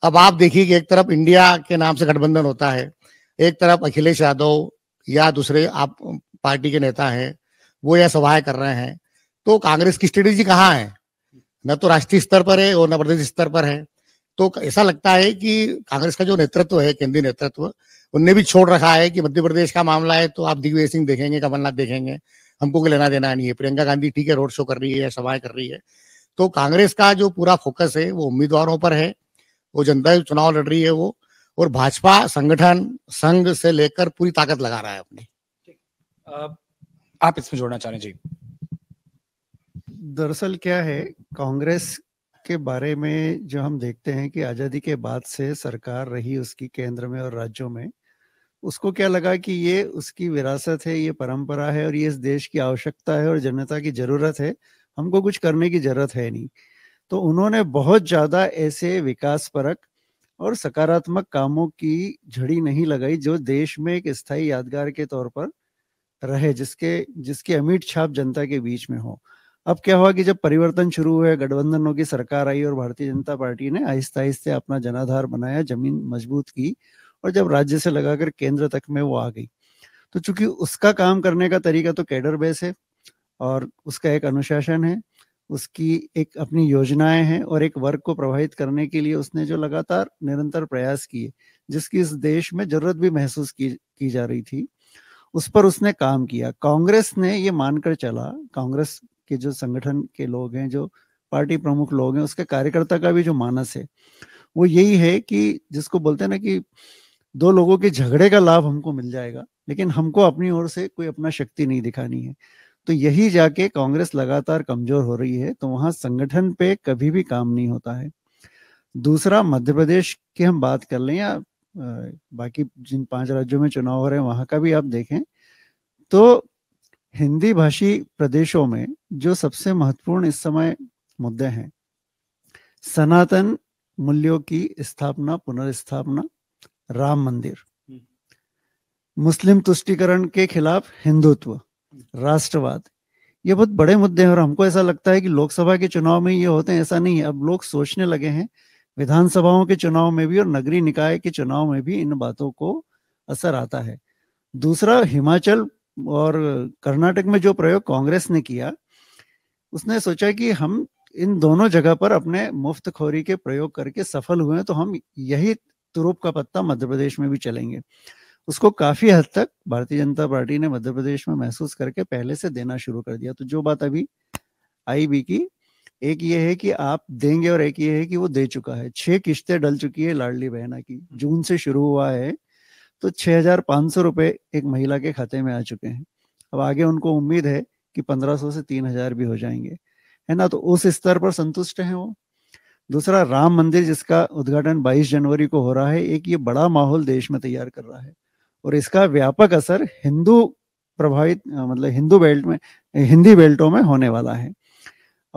अब आप देखिए कि एक तरफ इंडिया के नाम से गठबंधन होता है एक तरफ अखिलेश यादव या दूसरे आप पार्टी के नेता हैं वो यह सभाएं कर रहे हैं तो कांग्रेस की स्ट्रेटेजी कहाँ है न तो राष्ट्रीय स्तर पर है और न प्रदेश स्तर पर है तो ऐसा लगता है कि कांग्रेस का जो नेतृत्व है केंद्रीय नेतृत्व उनने भी छोड़ रखा है कि मध्य प्रदेश का मामला है तो आप दिग्विजय सिंह देखेंगे कमलनाथ देखेंगे हमको को लेना देना नहीं है प्रियंका गांधी ठीक है रोड शो कर रही है सभाएं कर रही है तो कांग्रेस का जो पूरा फोकस है वो उम्मीदवारों पर है वो जनता चुनाव लड़ रही है वो और भाजपा संगठन संघ से लेकर पूरी ताकत लगा रहा है अपनी आप इसमें जोड़ना चाह रहे जी दरअसल क्या है कांग्रेस के बारे में जो हम देखते हैं कि आज़ादी के बाद से सरकार रही उसकी केंद्र में और राज्यों में उसको क्या लगा कि ये उसकी विरासत है ये परंपरा है और ये इस देश की आवश्यकता है और जनता की जरूरत है हमको कुछ करने की जरूरत है नहीं तो उन्होंने बहुत ज़्यादा ऐसे विकास परक और सकारात्मक कामों की झड़ी नहीं लगाई जो देश में एक स्थायी यादगार के तौर पर रहे जिसके जिसकी अमीट छाप जनता के बीच में हो अब क्या हुआ कि जब परिवर्तन शुरू हुए गठबंधनों की सरकार आई और भारतीय जनता पार्टी ने आहिस्ता आहिस्ते अपना जनाधार बनाया जमीन मजबूत की और जब राज्य से लगाकर केंद्र तक में वो आ गई तो चूंकि उसका काम करने का तरीका तो कैडर बेस है और उसका एक अनुशासन है उसकी एक अपनी योजनाएं हैं और एक वर्ग को प्रभावित करने के लिए उसने जो लगातार निरंतर प्रयास किए जिसकी इस देश में जरूरत भी महसूस की की जा रही थी उस पर उसने काम किया कांग्रेस ने ये मानकर चला कांग्रेस के जो संगठन के लोग हैं जो पार्टी प्रमुख लोग हैं उसके कार्यकर्ता का भी जो मानस है वो यही है कि जिसको बोलते हैं ना कि दो लोगों के झगड़े का लाभ हमको मिल जाएगा लेकिन हमको अपनी ओर से कोई अपना शक्ति नहीं दिखानी है तो यही जाके कांग्रेस लगातार कमजोर हो रही है तो वहां संगठन पे कभी भी काम नहीं होता है दूसरा मध्य प्रदेश की हम बात कर लें या बाकी जिन पांच राज्यों में चुनाव हो रहे हैं वहां का भी आप देखें तो हिंदी भाषी प्रदेशों में जो सबसे महत्वपूर्ण इस समय मुद्दे हैं सनातन मूल्यों की स्थापना पुनर्स्थापना राम मंदिर हम्म। मुस्लिम तुष्टिकरण के खिलाफ हिंदुत्व हम्म। राष्ट्रवाद ये बहुत बड़े मुद्दे हैं और हमको ऐसा लगता है कि लोकसभा के चुनाव में ये होते हैं ऐसा नहीं है अब लोग सोचने लगे हैं विधानसभाओं के चुनाव में भी और नगरीय निकाय के चुनाव में भी इन बातों को असर आता है दूसरा हिमाचल और कर्नाटक में जो प्रयोग कांग्रेस ने किया उसने सोचा कि हम इन दोनों जगह पर अपने मुफ्त खोरी के प्रयोग करके सफल हुए तो हम यही तुरुप का पत्ता मध्य प्रदेश में भी चलेंगे उसको काफी हद तक भारतीय जनता पार्टी ने मध्य प्रदेश में महसूस करके पहले से देना शुरू कर दिया तो जो बात अभी आई भी की एक ये है कि आप देंगे और एक ये है कि वो दे चुका है छह किश्तें डल चुकी है लाडली बहना की जून से शुरू हुआ है तो छः हजार पाँच सौ रुपये एक महिला के खाते में आ चुके हैं अब आगे उनको उम्मीद है कि पंद्रह सौ से तीन हजार भी हो जाएंगे है ना तो उस स्तर पर संतुष्ट हैं वो दूसरा राम मंदिर जिसका उद्घाटन 22 जनवरी को हो रहा है एक ये बड़ा माहौल देश में तैयार कर रहा है और इसका व्यापक असर हिंदू प्रभावित मतलब हिंदू बेल्ट में हिंदी बेल्टों में होने वाला है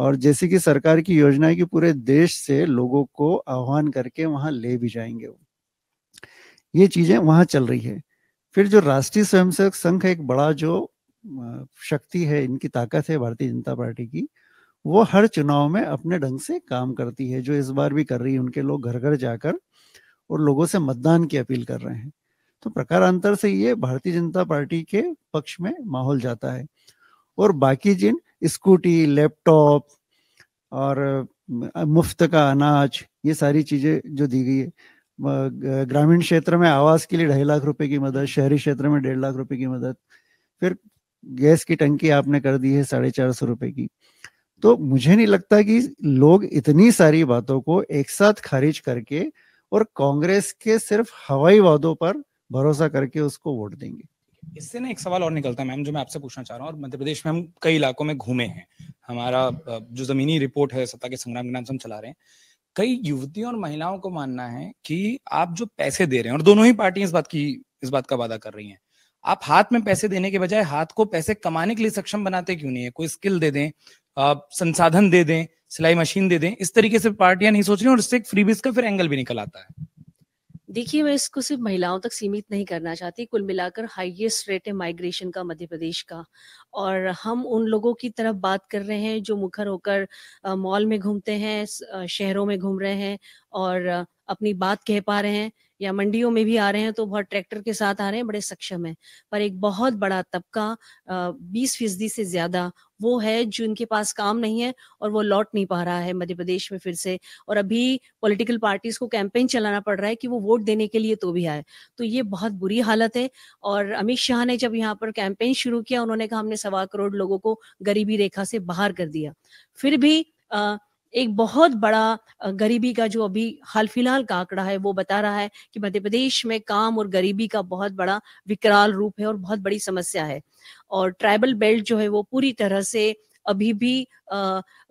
और जैसे कि सरकार की योजना है कि पूरे देश से लोगों को आह्वान करके वहां ले भी जाएंगे वो ये चीजें वहां चल रही है फिर जो राष्ट्रीय स्वयंसेवक संघ एक बड़ा जो शक्ति है इनकी ताकत है भारतीय जनता पार्टी की वो हर चुनाव में अपने ढंग से काम करती है जो इस बार भी कर रही है उनके लोग घर घर जाकर और लोगों से मतदान की अपील कर रहे हैं तो प्रकारांतर से ये भारतीय जनता पार्टी के पक्ष में माहौल जाता है और बाकी जिन स्कूटी लैपटॉप और मुफ्त का अनाज ये सारी चीजें जो दी गई है ग्रामीण क्षेत्र में आवास के लिए ढाई लाख रुपए की मदद शहरी क्षेत्र में डेढ़ लाख रुपए की मदद फिर गैस की टंकी आपने कर दी है साढ़े चार सौ रुपए की तो मुझे नहीं लगता कि लोग इतनी सारी बातों को एक साथ खारिज करके और कांग्रेस के सिर्फ हवाई वादों पर भरोसा करके उसको वोट देंगे इससे ना एक सवाल और निकलता है मैम जो मैं आपसे पूछना चाह रहा हूँ और मध्य प्रदेश में हम कई इलाकों में घूमे हैं हमारा जो जमीनी रिपोर्ट है सत्ता के संग्राम के नाम से हम चला रहे हैं कई युवतियों और महिलाओं को मानना है कि आप जो पैसे दे रहे हैं और दोनों ही पार्टी इस बात की इस बात का वादा कर रही हैं आप हाथ में पैसे देने के बजाय हाथ को पैसे कमाने के लिए सक्षम बनाते क्यों नहीं है कोई स्किल दे दें संसाधन दे दें सिलाई मशीन दे दें इस तरीके से पार्टियां नहीं सोच रही और इससे एक फ्रीबिस का फिर एंगल भी निकल आता है देखिए मैं इसको सिर्फ महिलाओं तक सीमित नहीं करना चाहती कुल मिलाकर हाईएस्ट रेट है माइग्रेशन का मध्य प्रदेश का और हम उन लोगों की तरफ बात कर रहे हैं जो मुखर होकर मॉल में घूमते हैं शहरों में घूम रहे हैं और अपनी बात कह पा रहे हैं या मंडियों में भी आ रहे हैं तो बहुत ट्रैक्टर के साथ आ रहे हैं बड़े सक्षम है पर एक बहुत बड़ा तबका बीस फीसदी से ज्यादा वो है जो इनके पास काम नहीं है और वो लौट नहीं पा रहा है मध्य प्रदेश में फिर से और अभी पॉलिटिकल पार्टीज को कैंपेन चलाना पड़ रहा है कि वो वोट देने के लिए तो भी आए तो ये बहुत बुरी हालत है और अमित शाह ने जब यहाँ पर कैंपेन शुरू किया उन्होंने कहा हमने सवा करोड़ लोगों को गरीबी रेखा से बाहर कर दिया फिर भी अः एक बहुत बड़ा गरीबी का जो अभी हाल फिलहाल का आंकड़ा है वो बता रहा है कि मध्य प्रदेश में काम और गरीबी का बहुत बड़ा विकराल रूप है और बहुत बड़ी समस्या है और ट्राइबल बेल्ट जो है वो पूरी तरह से अभी भी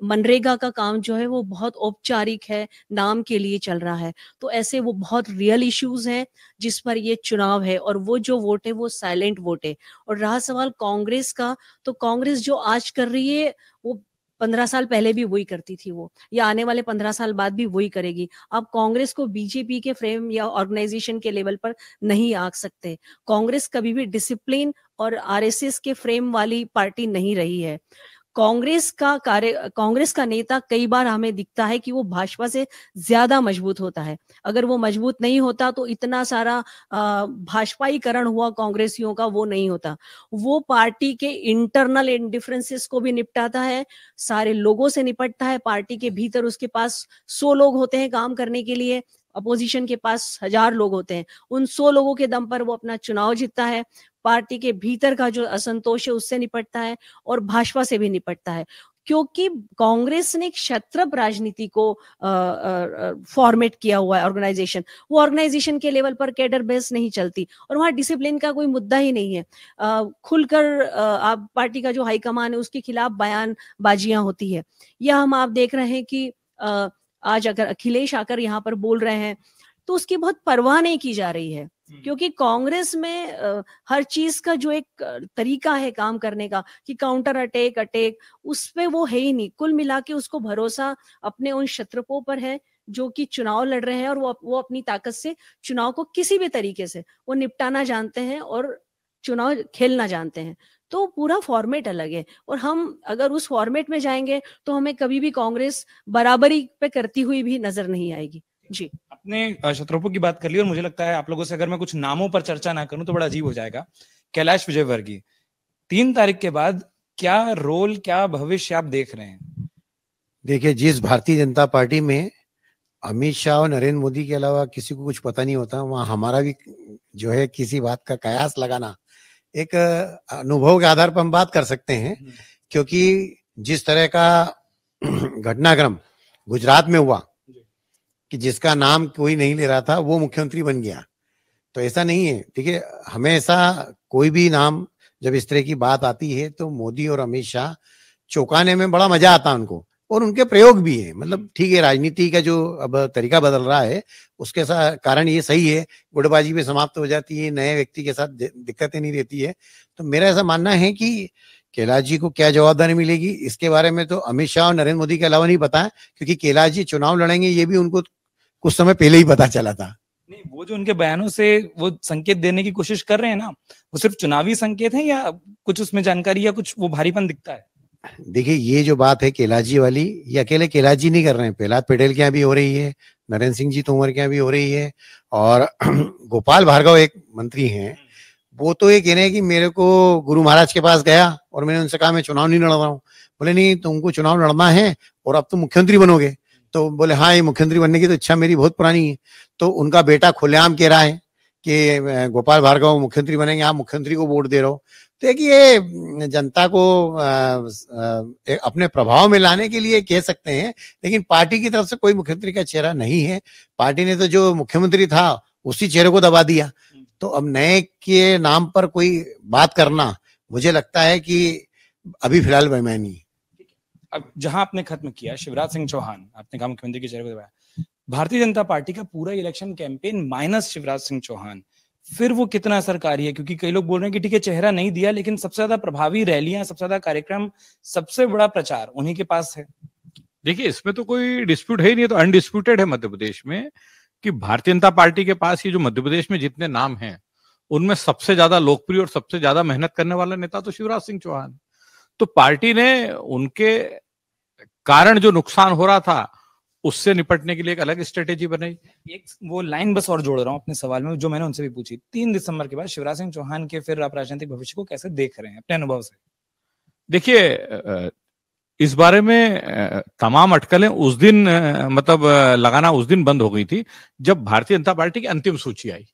मनरेगा का काम जो है वो बहुत औपचारिक है नाम के लिए चल रहा है तो ऐसे वो बहुत रियल इश्यूज हैं जिस पर ये चुनाव है और वो जो वोट है वो साइलेंट वोट है और रहा सवाल कांग्रेस का तो कांग्रेस जो आज कर रही है वो पंद्रह साल पहले भी वही करती थी वो या आने वाले पंद्रह साल बाद भी वही करेगी आप कांग्रेस को बीजेपी के फ्रेम या ऑर्गेनाइजेशन के लेवल पर नहीं आ सकते कांग्रेस कभी भी डिसिप्लिन और आरएसएस के फ्रेम वाली पार्टी नहीं रही है कांग्रेस का कार्य कांग्रेस का नेता कई बार हमें दिखता है कि वो भाजपा से ज्यादा मजबूत होता है अगर वो मजबूत नहीं होता तो इतना सारा भाजपाईकरण हुआ कांग्रेसियों का वो नहीं होता वो पार्टी के इंटरनल इंडिफरेंसेस को भी निपटाता है सारे लोगों से निपटता है पार्टी के भीतर उसके पास सौ लोग होते हैं काम करने के लिए अपोजिशन के पास हजार लोग होते हैं उन सौ लोगों के दम पर वो अपना चुनाव जीतता है पार्टी के भीतर का जो असंतोष है उससे निपटता है और भाजपा से भी निपटता है क्योंकि कांग्रेस ने क्षत्रप राजनीति को फॉर्मेट किया हुआ है ऑर्गेनाइजेशन वो ऑर्गेनाइजेशन के लेवल पर कैडर बेस नहीं चलती और वहां डिसिप्लिन का कोई मुद्दा ही नहीं है आ, खुलकर आप पार्टी का जो हाईकमान है उसके खिलाफ बयानबाजियां होती है यह हम आप देख रहे हैं कि आ, आज अगर अखिलेश आकर यहाँ पर बोल रहे हैं तो उसकी बहुत परवाह नहीं की जा रही है हम्म। क्योंकि कांग्रेस में हर चीज का जो एक तरीका है काम करने का कि काउंटर अटैक अटैक उस पर वो है ही नहीं कुल मिला के उसको भरोसा अपने उन शत्रपों पर है जो कि चुनाव लड़ रहे हैं और वो वो अपनी ताकत से चुनाव को किसी भी तरीके से वो निपटाना जानते हैं और चुनाव खेलना जानते हैं तो पूरा फॉर्मेट अलग है और हम अगर उस फॉर्मेट में जाएंगे तो हमें कभी भी कांग्रेस बराबरी पे करती हुई भी नजर नहीं आएगी जी अपने शत्रुपु की बात कर ली और मुझे लगता है आप लोगों से अगर मैं कुछ नामों पर चर्चा ना करूं तो बड़ा अजीब हो जाएगा कैलाश विजयवर्गीय तीन तारीख के बाद क्या रोल क्या भविष्य आप देख रहे हैं देखिए जिस भारतीय जनता पार्टी में अमित शाह और नरेंद्र मोदी के अलावा किसी को कुछ पता नहीं होता वहां हमारा भी जो है किसी बात का कयास लगाना एक अनुभव के आधार पर हम बात कर सकते हैं हम्म। क्योंकि जिस तरह का घटनाक्रम गुजरात में हुआ कि जिसका नाम कोई नहीं ले रहा था वो मुख्यमंत्री बन गया तो ऐसा नहीं है ठीक है हमेशा कोई भी नाम जब इस तरह की बात आती है तो मोदी और अमित शाह चौंकाने में बड़ा मजा आता है उनको और उनके प्रयोग भी हैं मतलब हम्म। ठीक है राजनीति का जो अब तरीका बदल रहा है उसके साथ कारण ये सही है गुटबाजी भी समाप्त हो जाती है नए व्यक्ति के साथ दिक्कतें नहीं रहती है तो मेरा ऐसा मानना है कि कैलाश जी को क्या जवाबदारी मिलेगी इसके बारे में तो अमित शाह और नरेंद्र मोदी के अलावा नहीं पता है क्योंकि कैलाश जी चुनाव लड़ेंगे ये भी उनको कुछ समय पहले ही पता चला था नहीं वो जो उनके बयानों से वो संकेत देने की कोशिश कर रहे हैं ना वो सिर्फ चुनावी संकेत है या कुछ उसमें जानकारी या कुछ वो भारीपन दिखता है देखिए ये जो बात है केलाजी वाली ये अकेले केलाजी नहीं कर रहे हैं प्रहलाद पटेल के यहाँ भी हो रही है नरेंद्र सिंह जी तोमर के यहाँ भी हो रही है और गोपाल भार्गव एक मंत्री हैं वो तो ये कह रहे हैं कि मेरे को गुरु महाराज के पास गया और मैंने उनसे कहा मैं चुनाव नहीं लड़ रहा हूँ बोले नहीं तुमको चुनाव लड़ना है और अब तुम मुख्यमंत्री बनोगे तो बोले हाँ ये मुख्यमंत्री बनने की तो इच्छा मेरी बहुत पुरानी है तो उनका बेटा खुलेआम कह रहा है कि गोपाल भार्गव मुख्यमंत्री बनेंगे आप मुख्यमंत्री को वोट दे रहे हो देखिए जनता को अपने प्रभाव में लाने के लिए कह सकते हैं लेकिन पार्टी की तरफ से कोई मुख्यमंत्री का चेहरा नहीं है पार्टी ने तो जो मुख्यमंत्री था उसी चेहरे को दबा दिया हम्म। तो अब नए के नाम पर कोई बात करना मुझे लगता है कि अभी फिलहाल बेमानी अब जहां आपने खत्म किया शिवराज सिंह चौहान आपने कहा मुख्यमंत्री के चेहरे को दबाया भारतीय जनता पार्टी का पूरा election campaign minus Shivraj Singh Chouhan फिर वो कितना असरकारी है क्योंकि कई लोग बोल रहे हैं कि ठीक है चेहरा नहीं दिया लेकिन सबसे ज्यादा प्रभावी रैलियां सबसे ज्यादा कार्यक्रम सबसे बड़ा प्रचार उन्हीं के पास है देखिए इसमें तो कोई डिस्प्यूट है ही नहीं तो अनडिस्प्यूटेड है मध्य प्रदेश में कि भारतीय जनता पार्टी के पास ये जो मध्य प्रदेश में जितने नाम हैं उनमें सबसे ज्यादा लोकप्रिय और सबसे ज्यादा मेहनत करने वाला नेता तो शिवराज सिंह चौहान तो पार्टी ने उनके कारण जो नुकसान हो रहा था उससे निपटने के लिए एक अलग स्ट्रेटेजी बनाई एक वो लाइन बस और जोड़ रहा हूँ अपने सवाल में जो मैंने उनसे भी पूछी तीन दिसंबर के बाद शिवराज सिंह चौहान के फिर आप राजनीतिक भविष्य को कैसे देख रहे हैं अपने अनुभव से देखिए इस बारे में तमाम अटकलें उस दिन मतलब लगाना उस दिन बंद हो गई थी जब भारतीय जनता पार्टी की अंतिम सूची आई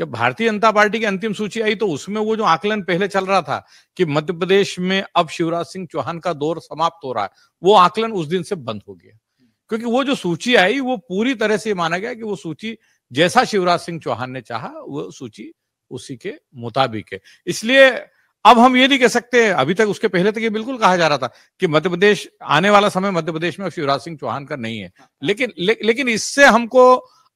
जब भारतीय जनता पार्टी की अंतिम सूची आई तो उसमें वो जो आकलन पहले चल रहा था कि मध्य प्रदेश में अब शिवराज सिंह चौहान का दौर समाप्त हो रहा है वो आकलन उस दिन से बंद हो गया क्योंकि वो जो सूची आई वो पूरी तरह से माना गया कि वो सूची जैसा शिवराज सिंह चौहान ने चाहा वो सूची उसी के मुताबिक है इसलिए अब हम ये नहीं कह सकते अभी तक उसके पहले तक ये बिल्कुल कहा जा रहा था कि मध्य प्रदेश आने वाला समय मध्य प्रदेश में शिवराज सिंह चौहान का नहीं है हाँ, हाँ। लेकिन ले, लेकिन इससे हमको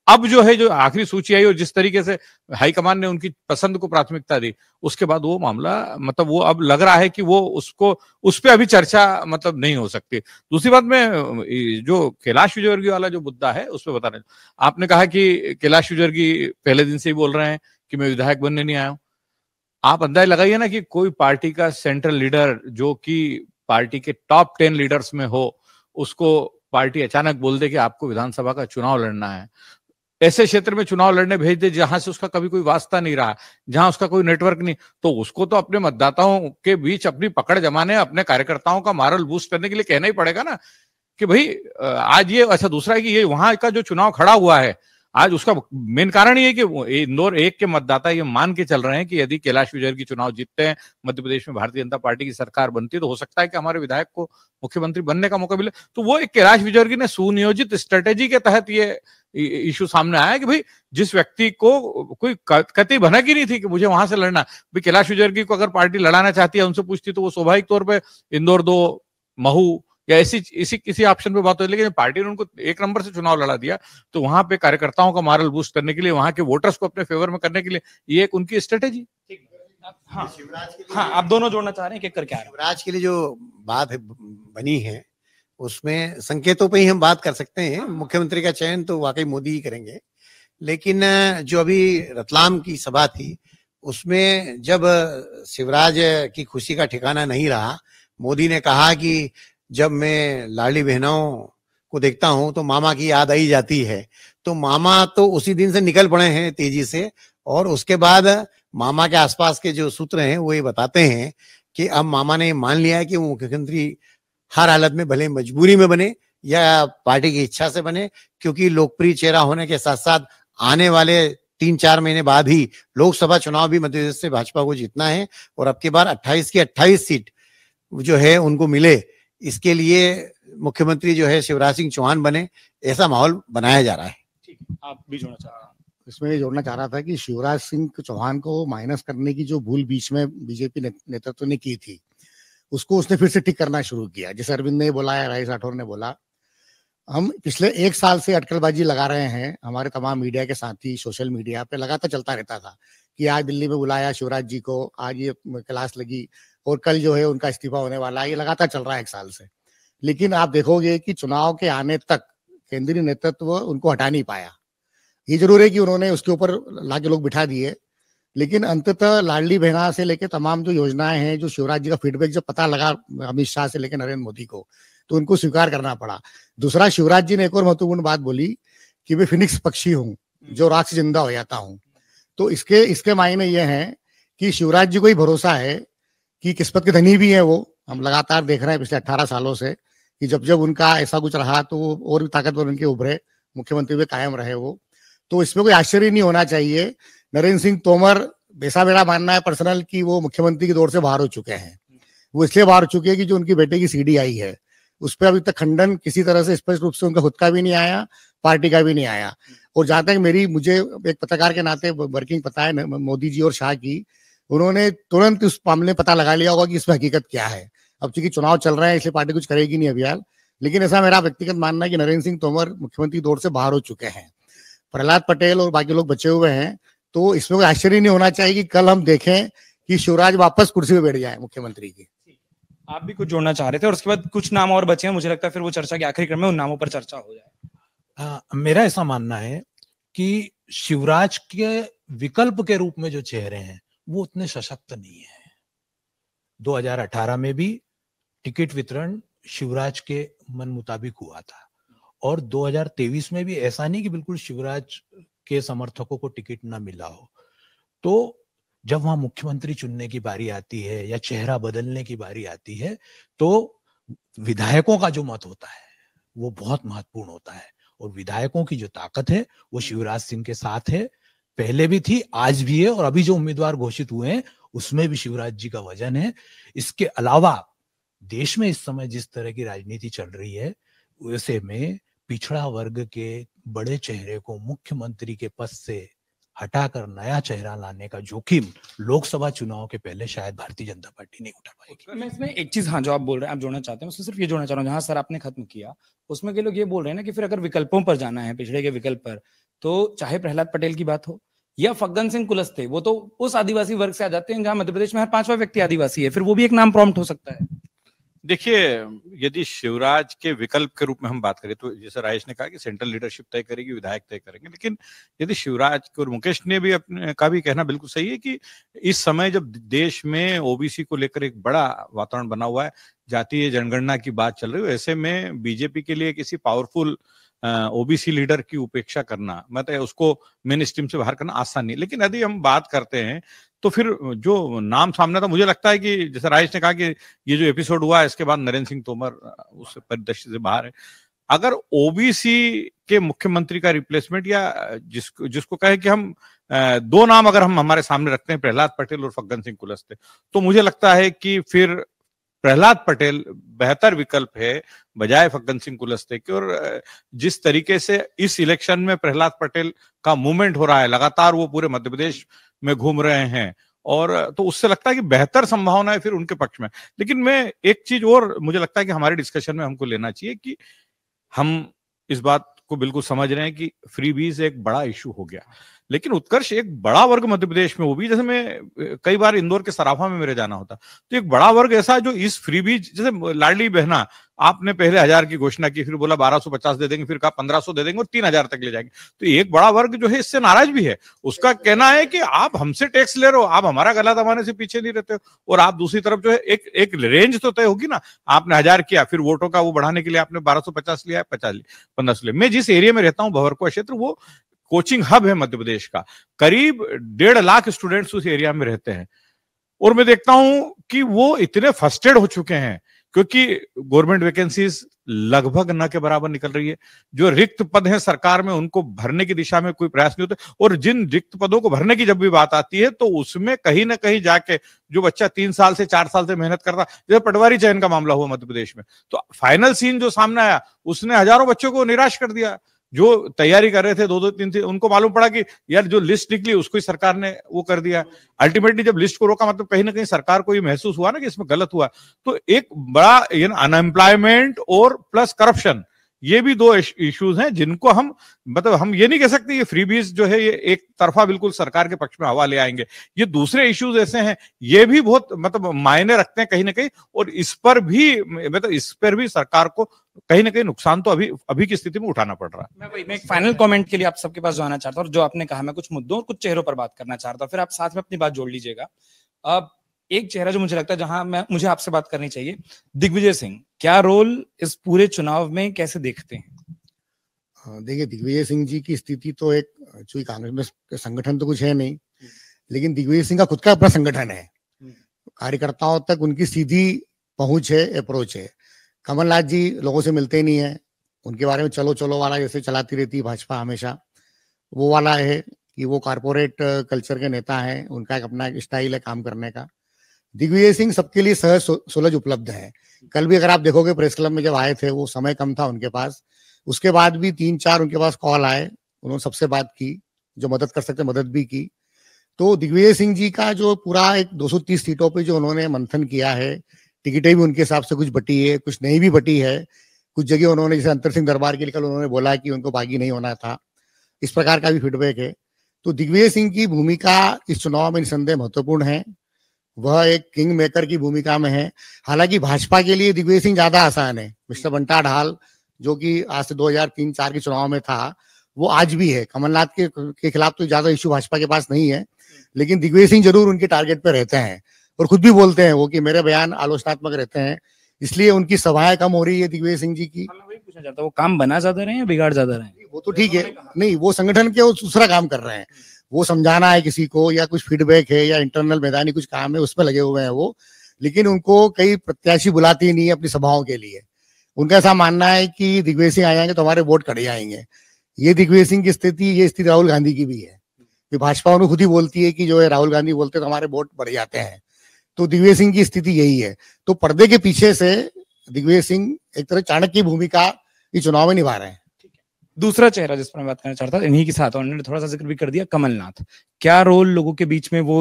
अब जो है जो आखिरी सूची आई और जिस तरीके से हाईकमान ने उनकी पसंद को प्राथमिकता दी उसके बाद वो मामला मतलब वो अब लग रहा है कि वो उसको उस पर अभी चर्चा मतलब नहीं हो सकती दूसरी बात मैं जो कैलाश विजयवर्गी वाला जो मुद्दा है उस पर रहे आपने कहा कि कैलाश विजयवर्गीय पहले दिन से ही बोल रहे हैं कि मैं विधायक बनने नहीं आया हूं आप अंदाज लगाइए ना कि कोई पार्टी का सेंट्रल लीडर जो कि पार्टी के टॉप टेन लीडर्स में हो उसको पार्टी अचानक बोल दे कि आपको विधानसभा का चुनाव लड़ना है ऐसे क्षेत्र में चुनाव लड़ने भेज दे जहां से उसका कभी कोई वास्ता नहीं रहा जहां उसका कोई नेटवर्क नहीं तो उसको तो अपने मतदाताओं के बीच अपनी पकड़ जमाने अपने कार्यकर्ताओं का मॉरल बूस्ट करने के लिए कहना ही पड़ेगा ना कि भाई आज ये अच्छा दूसरा है कि ये वहां का जो चुनाव खड़ा हुआ है आज उसका मेन कारण ये कि इंदौर एक के मतदाता ये मान के चल रहे हैं कि यदि कैलाश विजय की चुनाव जीतते हैं मध्य प्रदेश में भारतीय जनता पार्टी की सरकार बनती है तो हो सकता है कि हमारे विधायक को मुख्यमंत्री बनने का मौका मिले तो वो एक कैलाश विजय ने सुनियोजित स्ट्रेटेजी के तहत ये इश्यू सामने आया कि भाई जिस व्यक्ति को कोई कति भनक ही नहीं थी कि मुझे वहां से लड़ना भाई कैलाश विजय को अगर पार्टी लड़ाना चाहती है उनसे पूछती तो वो स्वाभाविक तौर पर इंदौर दो महू या इसी इसी किसी ऑप्शन पे बात हो लेकिन पार्टी ने उनको एक नंबर से चुनाव लड़ा दिया तो वहां पे कार्यकर्ताओं का मॉरल बूस्ट करने के लिए वहां के वोटर्स को अपने फेवर में करने के लिए ये एक उनकी स्ट्रेटेजी हाँ, हाँ, आप दोनों जोड़ना चाह रहे हैं करके शिवराज के लिए जो बात बनी है उसमें संकेतों पर ही हम बात कर सकते हैं हाँ। मुख्यमंत्री का चयन तो वाकई मोदी ही करेंगे लेकिन जो अभी रतलाम की सभा थी उसमें जब शिवराज की खुशी का ठिकाना नहीं रहा मोदी ने कहा कि जब मैं लाडली बहनाओं को देखता हूं तो मामा की याद आई जाती है तो मामा तो उसी दिन से निकल पड़े हैं तेजी से और उसके बाद मामा के आसपास के जो सूत्र हैं वो ये बताते हैं कि अब मामा ने मान लिया है कि वो मुख्यमंत्री हर हालत में भले मजबूरी में बने या पार्टी की इच्छा से बने क्योंकि लोकप्रिय चेहरा होने के साथ साथ आने वाले तीन चार महीने बाद ही लोकसभा चुनाव भी मध्य प्रदेश से भाजपा को जीतना है और अब के बार 28 की 28 सीट जो है उनको मिले इसके लिए मुख्यमंत्री जो है शिवराज सिंह चौहान बने ऐसा माहौल बनाया जा रहा है आप भी जोड़ना चाह इसमें ये जोड़ना चाह रहा था कि शिवराज सिंह चौहान को माइनस करने की जो भूल बीच में बीजेपी नेतृत्व तो ने की थी उसको उसने फिर से ठीक करना शुरू किया जैसे अरविंद ने बोला या राइस राठौर ने बोला हम पिछले एक साल से अटकलबाजी लगा रहे हैं हमारे तमाम मीडिया के साथी सोशल मीडिया पे लगातार चलता रहता था कि आज दिल्ली में बुलाया शिवराज जी को आज ये क्लास लगी और कल जो है उनका इस्तीफा होने वाला है ये लगातार चल रहा है एक साल से लेकिन आप देखोगे कि चुनाव के आने तक केंद्रीय नेतृत्व उनको हटा नहीं पाया ये जरूर है कि उन्होंने उसके ऊपर लाके लोग बिठा दिए लेकिन अंततः लाडली बहना से लेकर तमाम जो योजनाएं हैं जो शिवराज जी का फीडबैक जब पता लगा अमित शाह से लेकर नरेंद्र मोदी को तो उनको स्वीकार करना पड़ा दूसरा शिवराज जी ने एक और महत्वपूर्ण बात बोली कि मैं फिनिक्स पक्षी हूँ हम्म। जो रात से जिंदा हो जाता हूँ तो इसके इसके मायने ये है कि शिवराज जी को ही भरोसा है कि किस्मत के धनी भी है वो हम लगातार देख रहे हैं पिछले अट्ठारह सालों से कि जब जब उनका ऐसा कुछ रहा तो वो और भी ताकतवर उनके उभरे मुख्यमंत्री भी कायम रहे वो तो इसमें कोई आश्चर्य नहीं होना चाहिए नरेंद्र सिंह तोमर ऐसा मेरा मानना है पर्सनल कि वो मुख्यमंत्री के दौर से बाहर हो चुके हैं वो इसलिए बाहर हो चुके हैं कि जो उनकी बेटे की सीडी आई है उस पर अभी तक खंडन किसी तरह से स्पष्ट रूप से उनका खुद का भी नहीं आया पार्टी का भी नहीं आया और जहां तक मेरी मुझे एक पत्रकार के नाते वर्किंग पता है मोदी जी और शाह की उन्होंने तुरंत उस मामले पता लगा लिया होगा कि इसमें हकीकत क्या है अब चूंकि चुनाव चल रहा है इसलिए पार्टी कुछ करेगी नहीं अभियान लेकिन ऐसा मेरा व्यक्तिगत मानना है कि नरेंद्र सिंह तोमर मुख्यमंत्री दौर से बाहर हो चुके हैं प्रहलाद पटेल और बाकी लोग बचे हुए हैं तो इसमें कोई आश्चर्य नहीं होना चाहिए कि कल हम देखें कि शिवराज वापस कुर्सी पर बैठ जाए मुख्यमंत्री की आप भी कुछ जोड़ना चाह रहे थे और उसके बाद कुछ नाम और बचे हैं मुझे लगता है फिर वो चर्चा के आखिरी क्रम में उन नामों पर चर्चा हो जाए आ, मेरा ऐसा मानना है कि शिवराज के विकल्प के रूप में जो चेहरे हैं वो उतने सशक्त नहीं है 2018 में भी टिकट वितरण शिवराज के मन मुताबिक हुआ था और 2023 में भी ऐसा नहीं कि बिल्कुल शिवराज के समर्थकों को टिकट ना मिला हो तो जब वहां मुख्यमंत्री चुनने की बारी आती है या चेहरा बदलने की बारी आती है तो विधायकों का जो मत होता है वो बहुत महत्वपूर्ण होता है और विधायकों की जो ताकत है वो शिवराज सिंह के साथ है पहले भी थी आज भी है और अभी जो उम्मीदवार घोषित हुए हैं उसमें भी शिवराज जी का वजन है इसके अलावा देश में इस समय जिस तरह की राजनीति चल रही है वैसे में पिछड़ा वर्ग के बड़े चेहरे को मुख्यमंत्री के पद से हटाकर नया चेहरा लाने का जोखिम लोकसभा चुनाव के पहले शायद भारतीय जनता पार्टी नहीं उठा पाएगी मैं इसमें एक चीज हाँ जो आप बोल रहे हैं आप जोड़ना चाहते हैं सिर्फ ये जोड़ना चाह रहा हूँ जहां सर आपने खत्म किया उसमें के लोग ये बोल रहे हैं ना कि फिर अगर विकल्पों पर जाना है पिछड़े के विकल्प पर तो चाहे प्रहलाद पटेल की बात हो या फग्गन सिंह कुलस्ते वो तो उस आदिवासी वर्ग से आ जाते हैं जहां मध्य प्रदेश में हर पांचवा व्यक्ति आदिवासी है फिर वो भी एक नाम प्रॉम्प्ट हो सकता है देखिए यदि शिवराज के विकल्प के रूप में हम बात करें तो जैसे राजेश ने कहा कि सेंट्रल लीडरशिप तय करेगी विधायक तय करेंगे लेकिन यदि शिवराज और मुकेश ने भी अपने का भी कहना बिल्कुल सही है कि इस समय जब देश में ओबीसी को लेकर एक बड़ा वातावरण बना हुआ है जातीय जनगणना की बात चल रही है ऐसे में बीजेपी के लिए किसी पावरफुल ओबीसी लीडर की उपेक्षा करना मतलब उसको मेन स्ट्रीम से बाहर करना आसान नहीं लेकिन यदि हम बात करते हैं तो फिर जो नाम सामने था मुझे लगता है कि जैसे राजेश ने कहा कि ये जो एपिसोड हुआ इसके बाद नरेंद्र सिंह तोमर उस परिदृश्य से बाहर है अगर ओबीसी के मुख्यमंत्री का रिप्लेसमेंट या जिसको जिसको कहे कि हम दो नाम अगर हम हमारे सामने रखते हैं प्रहलाद पटेल और फग्गन सिंह कुलस्ते तो मुझे लगता है कि फिर प्रहलाद पटेल बेहतर विकल्प है बजाय फग्गन सिंह कुलस्ते के और जिस तरीके से इस इलेक्शन में प्रहलाद पटेल का मूवमेंट हो रहा है लगातार वो पूरे मध्य प्रदेश में घूम रहे हैं और तो उससे लगता है कि बेहतर संभावना है फिर उनके पक्ष में लेकिन मैं एक चीज और मुझे लगता है कि हमारे डिस्कशन में हमको लेना चाहिए कि हम इस बात को बिल्कुल समझ रहे हैं कि फ्री बीज एक बड़ा इशू हो गया लेकिन उत्कर्ष एक बड़ा वर्ग मध्य प्रदेश में वो भी जैसे मैं कई बार इंदौर के सराफा में मेरे जाना होता तो एक बड़ा वर्ग ऐसा जो इस फ्रीबीज जैसे लाडली बहना आपने पहले हजार की घोषणा की फिर बोला बारह दे देंगे फिर कहा 1500 दे देंगे और हजार तक ले जाएंगे तो एक बड़ा वर्ग जो है इससे नाराज भी है उसका कहना है कि आप हमसे टैक्स ले रहे हो आप हमारा गला दबाने से पीछे नहीं रहते हो और आप दूसरी तरफ जो है एक एक रेंज तो तय होगी ना आपने हजार किया फिर वोटों का वो बढ़ाने के लिए आपने बारह लिया पचास लिया पंद्रह लिया मैं जिस एरिया में रहता हूँ भवरकुआ क्षेत्र वो कोचिंग हब है मध्य प्रदेश का करीब डेढ़ लाख स्टूडेंट्स उस एरिया में रहते हैं और मैं देखता हूं कि वो इतने फर्स्टेड हो चुके हैं क्योंकि गवर्नमेंट वैकेंसीज लगभग न के बराबर निकल रही है जो रिक्त पद हैं सरकार में उनको भरने की दिशा में कोई प्रयास नहीं होता और जिन रिक्त पदों को भरने की जब भी बात आती है तो उसमें कहीं ना कहीं जाके जो बच्चा तीन साल से चार साल से मेहनत करता जैसे पटवारी चयन का मामला हुआ मध्य प्रदेश में तो फाइनल सीन जो सामने आया उसने हजारों बच्चों को निराश कर दिया जो तैयारी कर रहे थे दो दो तीन तीन उनको मालूम पड़ा कि यार जो लिस्ट निकली उसको ही सरकार ने वो कर दिया अल्टीमेटली जब लिस्ट को रोका मतलब कहीं ना कहीं सरकार को ये महसूस हुआ ना कि इसमें गलत हुआ तो एक बड़ा अनएम्प्लॉयमेंट और प्लस करप्शन ये भी दो इश्यूज हैं जिनको हम मतलब हम ये नहीं कह सकते ये फ्रीबीज जो है ये एक तरफा बिल्कुल सरकार के पक्ष में हवा ले आएंगे ये दूसरे इश्यूज ऐसे हैं ये भी बहुत मतलब मायने रखते हैं कहीं ना कहीं और इस पर भी मतलब इस पर भी सरकार को कहीं ना कहीं नुकसान तो अभी अभी की स्थिति में उठाना पड़ रहा है मैं, मैं एक फाइनल कमेंट के लिए आप सबके पास जाना चाहता हूँ जो आपने कहा मैं कुछ मुद्दों और कुछ चेहरों पर बात करना चाहता हूँ फिर आप साथ में अपनी बात जोड़ लीजिएगा अब एक चेहरा जो मुझे लगता है जहां मैं मुझे आपसे बात करनी चाहिए दिग्विजय सिंह क्या रोल इस पूरे चुनाव में कैसे देखते हैं देखिए दिग्विजय सिंह जी की स्थिति तो एक चूंकि कांग्रेस में संगठन तो कुछ है नहीं लेकिन दिग्विजय सिंह का खुद का अपना संगठन है कार्यकर्ताओं तक उनकी सीधी पहुंच है अप्रोच है कमलनाथ जी लोगों से मिलते नहीं है उनके बारे में चलो चलो वाला जैसे चलाती रहती है भाजपा हमेशा वो वाला है कि वो कारपोरेट कल्चर के नेता हैं उनका एक अपना एक स्टाइल है काम करने का दिग्विजय सिंह सबके लिए सहज सुलझ उपलब्ध है कल भी अगर आप देखोगे प्रेस क्लब में जब आए थे वो समय कम था उनके पास उसके बाद भी तीन चार उनके पास कॉल आए उन्होंने सबसे बात की जो मदद कर सकते मदद भी की तो दिग्विजय सिंह जी का जो पूरा एक 230 सीटों पे जो उन्होंने मंथन किया है टिकटें भी उनके हिसाब से कुछ बटी है कुछ नहीं भी बटी है कुछ जगह उन्होंने जैसे अंतर सिंह दरबार के लिए कल उन्होंने बोला कि उनको बागी नहीं होना था इस प्रकार का भी फीडबैक है तो दिग्विजय सिंह की भूमिका इस चुनाव में निसंदेह महत्वपूर्ण है वह एक किंग मेकर की भूमिका में है हालांकि भाजपा के लिए दिग्विजय सिंह ज्यादा आसान है मिस्टर हम्म। बंटा ढाल जो कि आज से तीन चार के चुनाव में था वो आज भी है कमलनाथ के के खिलाफ तो ज्यादा इश्यू भाजपा के पास नहीं है हम्म। लेकिन दिग्विजय सिंह जरूर उनके टारगेट पर रहते हैं और खुद भी बोलते हैं वो कि मेरे बयान आलोचनात्मक रहते हैं इसलिए उनकी सभाएं कम हो रही है दिग्विजय सिंह जी की हाँ, वो काम बना ज्यादा रहे हैं बिगाड़ ज्यादा रहे हैं वो तो, तो ठीक है नहीं वो संगठन के दूसरा काम कर रहे हैं हम्म। वो समझाना है किसी को या कुछ फीडबैक है या इंटरनल मैदानी कुछ काम है उसमें लगे हुए हैं वो लेकिन उनको कई प्रत्याशी बुलाते ही नहीं है अपनी सभाओं के लिए उनका ऐसा मानना है कि दिग्विजय सिंह आ जाएंगे तो हमारे वोट कट जाएंगे ये दिग्विजय सिंह की स्थिति ये स्थिति राहुल गांधी की भी है कि भाजपा उन्हें खुद ही बोलती है कि जो है राहुल गांधी बोलते तो हमारे वोट बढ़ जाते हैं तो दिग्विजय सिंह की स्थिति यही है तो पर्दे के पीछे से दिग्विजय सिंह एक तरह चाणक्य भूमिका ये चुनाव में निभा रहे हैं दूसरा चेहरा जिस पर मैं बात करना चाहता था इन्हीं के साथ और उन्होंने थोड़ा सा जिक्र भी कर दिया कमलनाथ क्या रोल लोगों के बीच में वो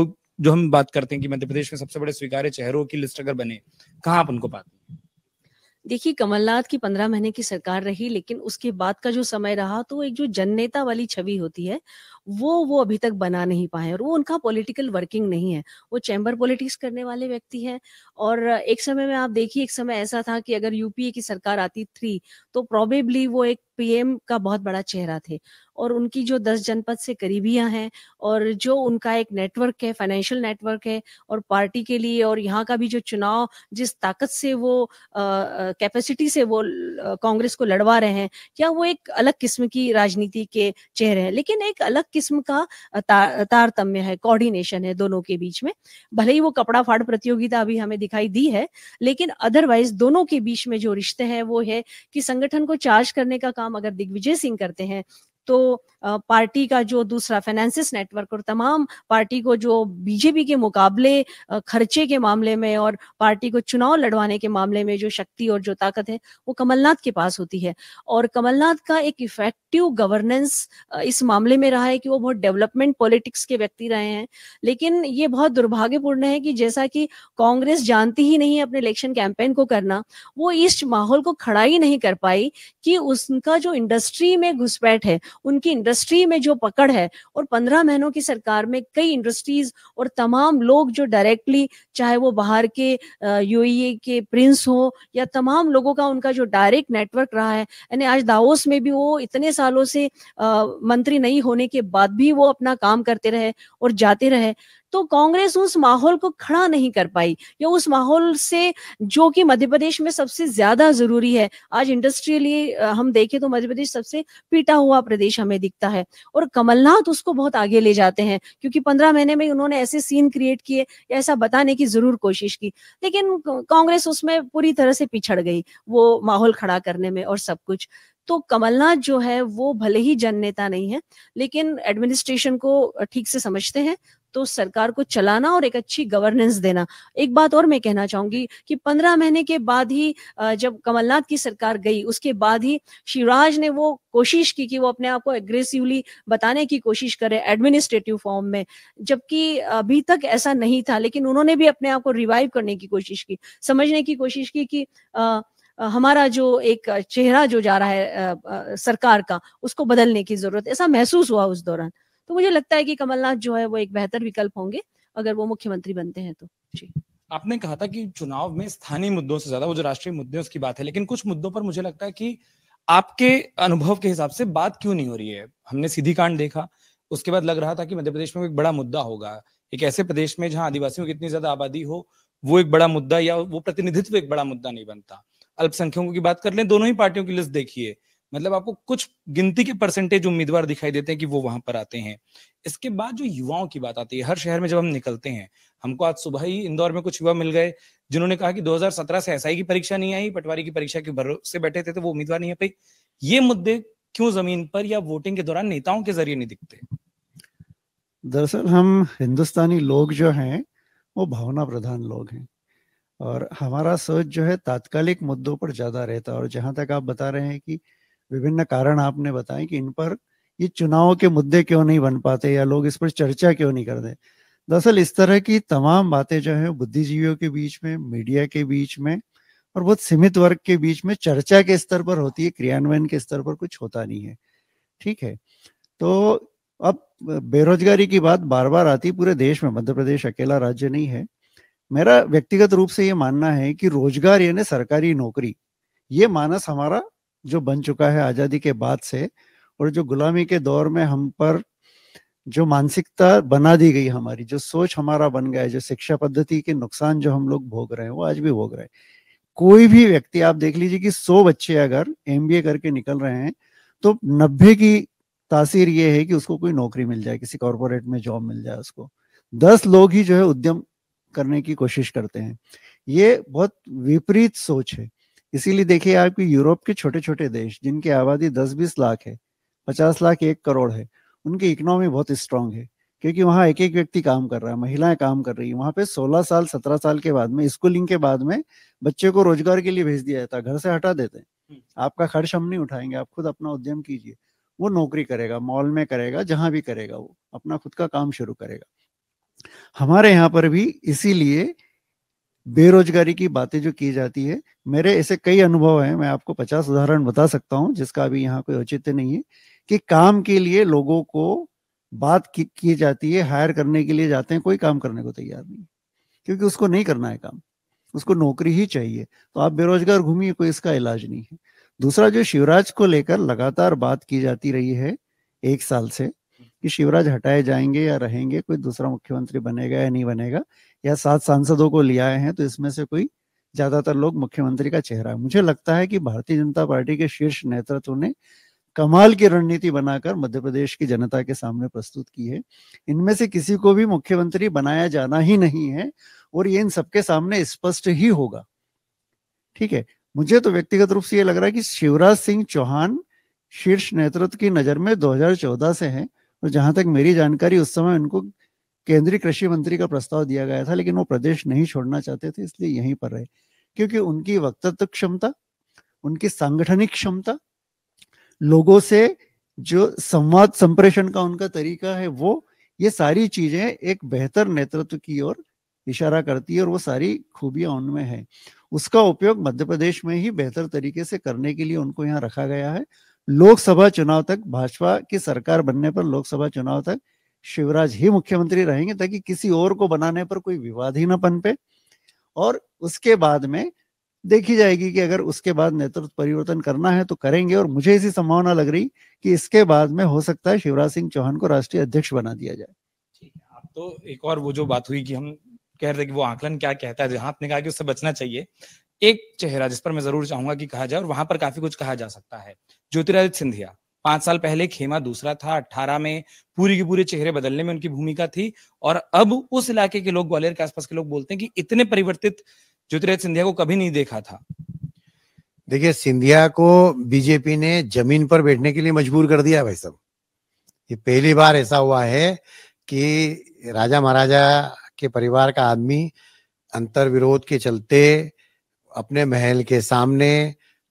जो हम बात करते हैं कि मध्य प्रदेश में सबसे बड़े स्वीकार्य चेहरों की लिस्ट अगर बने कहा आप उनको पाते हैं देखिए कमलनाथ की पंद्रह महीने की सरकार रही लेकिन उसके बाद का जो समय रहा तो एक जो जननेता वाली छवि होती है वो वो अभी तक बना नहीं पाए और वो उनका पॉलिटिकल वर्किंग नहीं है वो चैम्बर पॉलिटिक्स करने वाले व्यक्ति हैं और एक समय में आप देखिए एक समय ऐसा था कि अगर यूपीए की सरकार आती थ्री तो प्रोबेबली वो एक पीएम का बहुत बड़ा चेहरा थे और उनकी जो दस जनपद से करीबियां हैं और जो उनका एक नेटवर्क है फाइनेंशियल नेटवर्क है और पार्टी के लिए और यहाँ का भी जो चुनाव जिस ताकत से वो कैपेसिटी से वो कांग्रेस को लड़वा रहे हैं क्या वो एक अलग किस्म की राजनीति के चेहरे हैं लेकिन एक अलग किस्म का तार, तारतम्य है कोऑर्डिनेशन है दोनों के बीच में भले ही वो कपड़ा फाड़ प्रतियोगिता अभी हमें दिखाई दी है लेकिन अदरवाइज दोनों के बीच में जो रिश्ते हैं वो है कि संगठन को चार्ज करने का काम अगर दिग्विजय सिंह करते हैं तो पार्टी का जो दूसरा फाइनेंसिस नेटवर्क और तमाम पार्टी को जो बीजेपी के मुकाबले खर्चे के मामले में और पार्टी को चुनाव लड़वाने के मामले में जो शक्ति और जो ताकत है वो कमलनाथ के पास होती है और कमलनाथ का एक इफेक्टिव गवर्नेंस इस मामले में रहा है कि वो बहुत डेवलपमेंट पॉलिटिक्स के व्यक्ति रहे हैं लेकिन ये बहुत दुर्भाग्यपूर्ण है कि जैसा कि कांग्रेस जानती ही नहीं अपने इलेक्शन कैंपेन को करना वो इस माहौल को खड़ा ही नहीं कर पाई कि उसका जो इंडस्ट्री में घुसपैठ है उनकी इंडस्ट्री में जो पकड़ है और पंद्रह महीनों की सरकार में कई इंडस्ट्रीज और तमाम लोग जो डायरेक्टली चाहे वो बाहर के यूएई e के प्रिंस हो या तमाम लोगों का उनका जो डायरेक्ट नेटवर्क रहा है यानी आज दाओस में भी वो इतने सालों से मंत्री नहीं होने के बाद भी वो अपना काम करते रहे और जाते रहे तो कांग्रेस उस माहौल को खड़ा नहीं कर पाई या उस माहौल से जो कि मध्य प्रदेश में सबसे ज्यादा जरूरी है आज इंडस्ट्रियली हम देखें तो मध्य प्रदेश सबसे पीटा हुआ प्रदेश हमें दिखता है और कमलनाथ उसको बहुत आगे ले जाते हैं क्योंकि पंद्रह महीने में उन्होंने ऐसे सीन क्रिएट किए ऐसा बताने की जरूर कोशिश की लेकिन कांग्रेस उसमें पूरी तरह से पिछड़ गई वो माहौल खड़ा करने में और सब कुछ तो कमलनाथ जो है वो भले ही जन नेता नहीं है लेकिन एडमिनिस्ट्रेशन को ठीक से समझते हैं तो सरकार को चलाना और एक अच्छी गवर्नेंस देना एक बात और मैं कहना चाहूंगी कि पंद्रह महीने के बाद ही जब कमलनाथ की सरकार गई उसके बाद ही शिवराज ने वो कोशिश की कि वो अपने आप को एग्रेसिवली बताने की कोशिश करे एडमिनिस्ट्रेटिव फॉर्म में जबकि अभी तक ऐसा नहीं था लेकिन उन्होंने भी अपने आप को रिवाइव करने की कोशिश की समझने की कोशिश की कि आ, हमारा जो एक चेहरा जो जा रहा है आ, आ, सरकार का उसको बदलने की जरूरत ऐसा महसूस हुआ उस दौरान तो मुझे लगता है कि कमलनाथ जो है वो एक बेहतर विकल्प होंगे अगर वो मुख्यमंत्री बनते हैं तो जी आपने कहा था कि चुनाव में स्थानीय मुद्दों से ज्यादा वो जो राष्ट्रीय मुद्दे उसकी बात है लेकिन कुछ मुद्दों पर मुझे लगता है कि आपके अनुभव के हिसाब से बात क्यों नहीं हो रही है हमने सीधी कांड देखा उसके बाद लग रहा था कि मध्य प्रदेश में एक बड़ा मुद्दा होगा एक ऐसे प्रदेश में जहां आदिवासियों की इतनी ज्यादा आबादी हो वो एक बड़ा मुद्दा या वो प्रतिनिधित्व एक बड़ा मुद्दा नहीं बनता अल्पसंख्यकों की बात कर लें दोनों ही पार्टियों की लिस्ट देखिए मतलब आपको कुछ गिनती के परसेंटेज उम्मीदवार दिखाई देते हैं कि वो वहां पर आते हैं इसके बाद जो युवाओं की बात आती है हर शहर में जब हम निकलते हैं हमको आज सुबह ही इंदौर में कुछ युवा मिल गए जिन्होंने कहा कि 2017 से एसआई की परीक्षा नहीं आई पटवारी की परीक्षा के भरोसे बैठे थे तो वो उम्मीदवार नहीं है भाई ये मुद्दे क्यों जमीन पर या वोटिंग के दौरान नेताओं के जरिए नहीं दिखते दरअसल हम हिंदुस्तानी लोग जो हैं वो भावना प्रधान लोग हैं और हमारा सोच जो है तात्कालिक मुद्दों पर ज्यादा रहता है और जहां तक आप बता रहे हैं कि विभिन्न कारण आपने बताए कि इन पर ये चुनाव के मुद्दे क्यों नहीं बन पाते या लोग इस पर चर्चा क्यों नहीं करते दरअसल इस तरह की तमाम बातें जो है बुद्धिजीवियों के बीच में मीडिया के बीच में और बहुत सीमित वर्ग के बीच में चर्चा के स्तर पर होती है क्रियान्वयन के स्तर पर कुछ होता नहीं है ठीक है तो अब बेरोजगारी की बात बार बार आती पूरे देश में मध्य प्रदेश अकेला राज्य नहीं है मेरा व्यक्तिगत रूप से ये मानना है कि रोजगार यानी सरकारी नौकरी ये मानस हमारा जो बन चुका है आज़ादी के बाद से और जो गुलामी के दौर में हम पर जो मानसिकता बना दी गई हमारी जो सोच हमारा बन गया है जो शिक्षा पद्धति के नुकसान जो हम लोग भोग रहे हैं वो आज भी भोग रहे हैं कोई भी व्यक्ति आप देख लीजिए कि सौ बच्चे अगर एम करके निकल रहे हैं तो नब्बे की तासीर ये है कि उसको कोई नौकरी मिल जाए किसी कॉरपोरेट में जॉब मिल जाए उसको दस लोग ही जो है उद्यम करने की कोशिश करते हैं ये बहुत विपरीत सोच है इसीलिए देखिए आपकी यूरोप के छोटे छोटे देश जिनकी आबादी दस बीस लाख है पचास लाख एक करोड़ है उनकी इकोनॉमी बहुत स्ट्रांग है क्योंकि वहाँ एक एक व्यक्ति काम कर रहा है महिलाएं काम कर रही है वहाँ पे 16 साल 17 साल के बाद में स्कूलिंग के बाद में बच्चे को रोजगार के लिए भेज दिया जाता है घर से हटा देते हैं हम्म। आपका खर्च हम नहीं उठाएंगे आप खुद अपना उद्यम कीजिए वो नौकरी करेगा मॉल में करेगा जहाँ भी करेगा वो अपना खुद का काम शुरू करेगा हमारे यहाँ पर भी इसीलिए बेरोजगारी की बातें जो की जाती है मेरे ऐसे कई अनुभव हैं मैं आपको पचास उदाहरण बता सकता हूं जिसका अभी यहाँ कोई औचित्य नहीं है कि काम के लिए लोगों को बात की, की जाती है हायर करने के लिए जाते हैं कोई काम करने को तैयार नहीं क्योंकि उसको नहीं करना है काम उसको नौकरी ही चाहिए तो आप बेरोजगार घूमिए कोई इसका इलाज नहीं है दूसरा जो शिवराज को लेकर लगातार बात की जाती रही है एक साल से कि शिवराज हटाए जाएंगे या रहेंगे कोई दूसरा मुख्यमंत्री बनेगा या नहीं बनेगा या सात सांसदों को ले आए हैं तो इसमें से कोई ज्यादातर लोग मुख्यमंत्री का चेहरा मुझे लगता है कि भारतीय जनता पार्टी के शीर्ष नेतृत्व ने कमाल की रणनीति बनाकर मध्य प्रदेश की जनता के सामने प्रस्तुत की है इनमें से किसी को भी मुख्यमंत्री बनाया जाना ही नहीं है और ये इन सबके सामने स्पष्ट ही होगा ठीक है मुझे तो व्यक्तिगत रूप से ये लग रहा है कि शिवराज सिंह चौहान शीर्ष नेतृत्व की नजर में 2014 से हैं और तो जहां तक मेरी जानकारी उस समय उनको केंद्रीय कृषि मंत्री का प्रस्ताव दिया गया था लेकिन वो प्रदेश नहीं छोड़ना चाहते थे इसलिए यहीं पर रहे क्योंकि उनकी वक्तत्व क्षमता उनकी सांगठनिक क्षमता लोगों से जो संवाद संप्रेषण का उनका तरीका है वो ये सारी चीजें एक बेहतर नेतृत्व की ओर इशारा करती है और वो सारी खूबियां उनमें है उसका उपयोग मध्य प्रदेश में ही बेहतर तरीके से करने के लिए उनको यहाँ रखा गया है लोकसभा चुनाव तक भाजपा की सरकार बनने पर लोकसभा चुनाव तक शिवराज ही मुख्यमंत्री रहेंगे ताकि किसी और को बनाने पर कोई विवाद ही ना पनपे और उसके बाद में देखी जाएगी कि अगर उसके बाद नेतृत्व परिवर्तन करना है तो करेंगे और मुझे इसी संभावना लग रही कि इसके बाद में हो सकता है शिवराज सिंह चौहान को राष्ट्रीय अध्यक्ष बना दिया जाए आप तो एक और वो जो बात हुई कि हम कह रहे थे कि वो आंकलन क्या कहता है जहां आपने कहा कि उससे बचना चाहिए एक चेहरा जिस पर मैं जरूर चाहूंगा कि कहा जाए और वहां पर काफी कुछ कहा जा सकता है ज्योतिरादित्य सिंधिया पांच साल पहले खेमा दूसरा था अट्ठारह में पूरी के पूरे चेहरे बदलने में उनकी भूमिका थी और अब उस इलाके के लोग ग्वालियर के आसपास के लोग बोलते हैं कि इतने परिवर्तित ज्योतिरादित्य सिंधिया को कभी नहीं देखा था देखिए सिंधिया को बीजेपी ने जमीन पर बैठने के लिए मजबूर कर दिया भाई साहब ये पहली बार ऐसा हुआ है कि राजा महाराजा के परिवार का आदमी अंतर विरोध के चलते अपने महल के सामने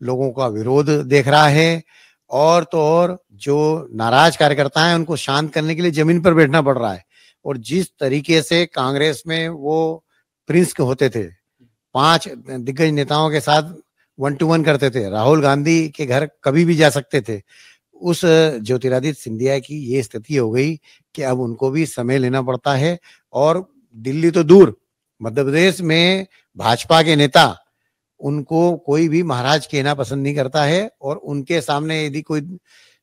लोगों का विरोध देख रहा है और तो और जो नाराज कार्यकर्ता हैं उनको शांत करने के लिए जमीन पर बैठना पड़ रहा है और जिस तरीके से कांग्रेस में वो प्रिंस के होते थे पांच दिग्गज नेताओं के साथ वन टू वन करते थे राहुल गांधी के घर कभी भी जा सकते थे उस ज्योतिरादित्य सिंधिया की ये स्थिति हो गई कि अब उनको भी समय लेना पड़ता है और दिल्ली तो दूर मध्य प्रदेश में भाजपा के नेता उनको कोई भी महाराज कहना पसंद नहीं करता है और उनके सामने यदि कोई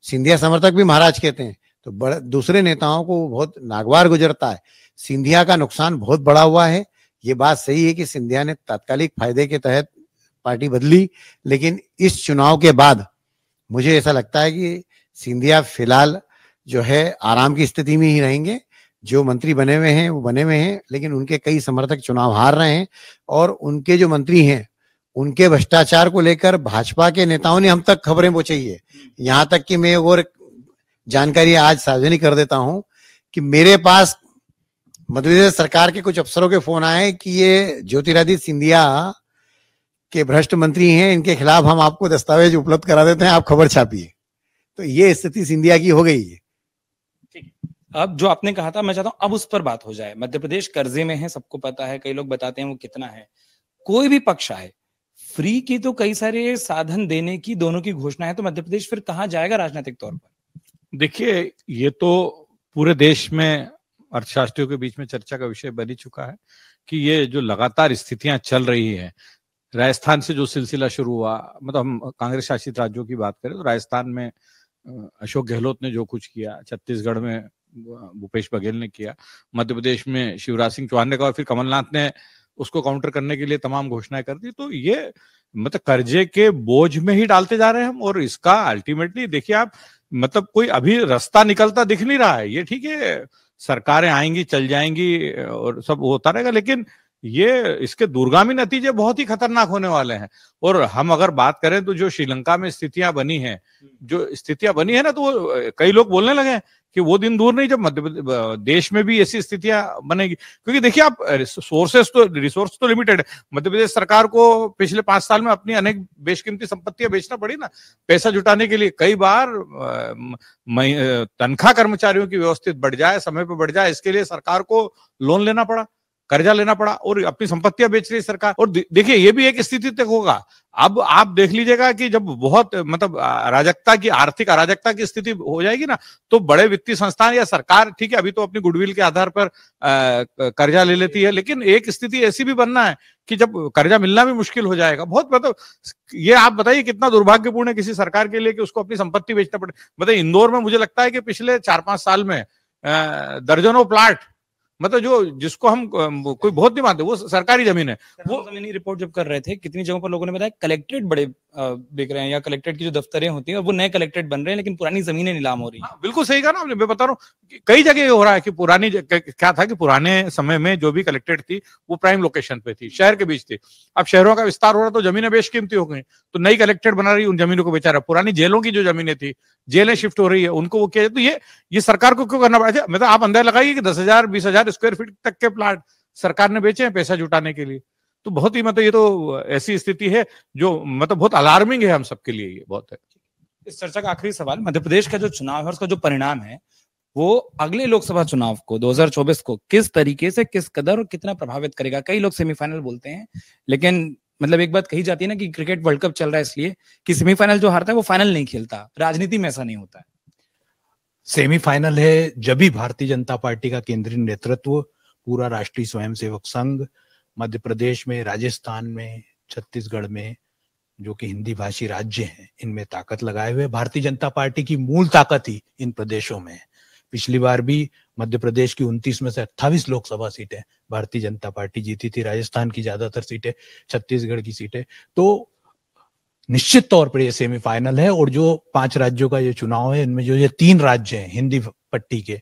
सिंधिया समर्थक भी महाराज कहते हैं तो बड़े दूसरे नेताओं को बहुत नागवार गुजरता है सिंधिया का नुकसान बहुत बड़ा हुआ है ये बात सही है कि सिंधिया ने तात्कालिक फायदे के तहत पार्टी बदली लेकिन इस चुनाव के बाद मुझे ऐसा लगता है कि सिंधिया फिलहाल जो है आराम की स्थिति में ही रहेंगे जो मंत्री बने हुए हैं वो बने हुए हैं लेकिन उनके कई समर्थक चुनाव हार रहे हैं और उनके जो मंत्री हैं उनके भ्रष्टाचार को लेकर भाजपा के नेताओं ने हम तक खबरें पहुंचाई है यहां तक कि मैं और जानकारी आज सार्वजनिक कर देता हूं कि मेरे पास मध्यप्रदेश सरकार के कुछ अफसरों के फोन आए कि ये ज्योतिरादित्य सिंधिया के भ्रष्ट मंत्री हैं इनके खिलाफ हम आपको दस्तावेज उपलब्ध करा देते हैं आप खबर छापिए तो ये स्थिति सिंधिया की हो गई है अब जो आपने कहा था मैं चाहता हूँ अब उस पर बात हो जाए मध्य प्रदेश कर्जे में है सबको पता है कई लोग बताते हैं वो कितना है कोई भी पक्ष आए फ्री की तो कई सारे साधन देने की दोनों की घोषणा है तो मध्य प्रदेश फिर कहाँ जाएगा राजनीतिक तौर पर देखिए ये तो पूरे देश में अर्थशास्त्रियों के बीच में चर्चा का विषय बन ही चुका है कि ये जो लगातार स्थितियां चल रही है राजस्थान से जो सिलसिला शुरू हुआ मतलब हम कांग्रेस शासित राज्यों की बात करें तो राजस्थान में अशोक गहलोत ने जो कुछ किया छत्तीसगढ़ में भूपेश बघेल ने किया मध्य प्रदेश में शिवराज सिंह चौहान ने कहा फिर कमलनाथ ने उसको काउंटर करने के लिए तमाम घोषणाएं कर दी तो ये मतलब कर्जे के बोझ में ही डालते जा रहे हैं हम और इसका अल्टीमेटली देखिए आप मतलब कोई अभी रास्ता निकलता दिख नहीं रहा है ये ठीक है सरकारें आएंगी चल जाएंगी और सब होता रहेगा लेकिन ये इसके दूरगामी नतीजे बहुत ही खतरनाक होने वाले हैं और हम अगर बात करें तो जो श्रीलंका में स्थितियां बनी हैं जो स्थितियां बनी है ना तो वो कई लोग बोलने लगे हैं कि वो दिन दूर नहीं जब मध्य देश में भी ऐसी स्थितियां बनेगी क्योंकि देखिए आप सोर्सेस तो रिसोर्स तो लिमिटेड है मध्य प्रदेश सरकार को पिछले पांच साल में अपनी अनेक बेशकीमती संपत्तियां बेचना पड़ी ना पैसा जुटाने के लिए कई बार तनख्वाह कर्मचारियों की व्यवस्थित बढ़ जाए समय पर बढ़ जाए इसके लिए सरकार को लोन लेना पड़ा कर्जा लेना पड़ा और अपनी संपत्तियां बेच रही सरकार और देखिए ये भी एक स्थिति तक होगा अब आप देख लीजिएगा कि जब बहुत मतलब अराजकता की आर्थिक अराजकता की स्थिति हो जाएगी ना तो बड़े वित्तीय संस्थान या सरकार ठीक है अभी तो अपनी गुडविल के आधार पर कर्जा ले लेती है लेकिन एक स्थिति ऐसी भी बनना है कि जब कर्जा मिलना भी मुश्किल हो जाएगा बहुत मतलब ये आप बताइए कितना दुर्भाग्यपूर्ण है किसी सरकार के लिए कि उसको अपनी संपत्ति बेचना पड़े मतलब इंदौर में मुझे लगता है कि पिछले चार पांच साल में दर्जनों प्लाट मतलब जो जिसको हम कोई बहुत नहीं मानते वो सरकारी जमीन है वो जमीनी रिपोर्ट जब कर रहे थे कितनी जगहों पर लोगों ने बताया कलेक्ट्रेट बड़े बिक रहे हैं या कलेक्ट्रेट की जो दफ्तरें होती हैं वो नए कलेक्ट्रेट बन रहे हैं लेकिन पुरानी जमीनें नीलाम हो रही है हाँ, बिल्कुल सही कहा ना मैं बता रहा हूँ कई जगह ये हो रहा है कि पुरानी क्या था कि पुराने समय में जो भी कलेक्ट्रेट थी वो प्राइम लोकेशन पे थी शहर के बीच थी अब शहरों का विस्तार हो रहा तो जमीनें बेशकीमती हो गई तो नई कलेक्ट्रेट बना रही उन जमीनों को बेचारा पुरानी जेलों की जो जमीनें थी जेलें शिफ्ट हो रही है उनको वो किया जाए तो ये ये सरकार को क्यों करना पड़ा मतलब आप अंदर लगाइए कि दस हजार बीस हजार स्क्वायर फीट तक के प्लाट सरकार ने बेचे हैं पैसा जुटाने के लिए तो बहुत ही मतलब ये तो ऐसी स्थिति है जो मतलब बहुत अलार्मिंग है हम सबके लिए ये बहुत है इस चर्चा का आखिरी सवाल मध्य प्रदेश का जो चुनाव है उसका जो परिणाम है वो अगले लोकसभा चुनाव को 2024 को किस तरीके से किस कदर और कितना प्रभावित करेगा कई लोग सेमीफाइनल बोलते हैं लेकिन मतलब एक बात कही जाती है ना कि क्रिकेट वर्ल्ड कप चल रहा है इसलिए कि सेमीफाइनल जो हारता है वो फाइनल नहीं खेलता राजनीति में ऐसा नहीं होता है सेमीफाइनल है जब भी भारतीय जनता पार्टी का केंद्रीय नेतृत्व पूरा राष्ट्रीय स्वयंसेवक संघ मध्य प्रदेश में राजस्थान में छत्तीसगढ़ में जो कि हिंदी भाषी राज्य हैं इनमें ताकत लगाए हुए भारतीय जनता पार्टी की मूल ताकत ही इन प्रदेशों में पिछली बार भी मध्य प्रदेश की उनतीस में से अट्ठाईस लोकसभा सीटें भारतीय जनता पार्टी जीती थी राजस्थान की ज्यादातर सीटें छत्तीसगढ़ की सीटें तो निश्चित तौर पर ये सेमीफाइनल है और जो पांच राज्यों का ये चुनाव है इनमें जो ये तीन राज्य हैं हिंदी पट्टी के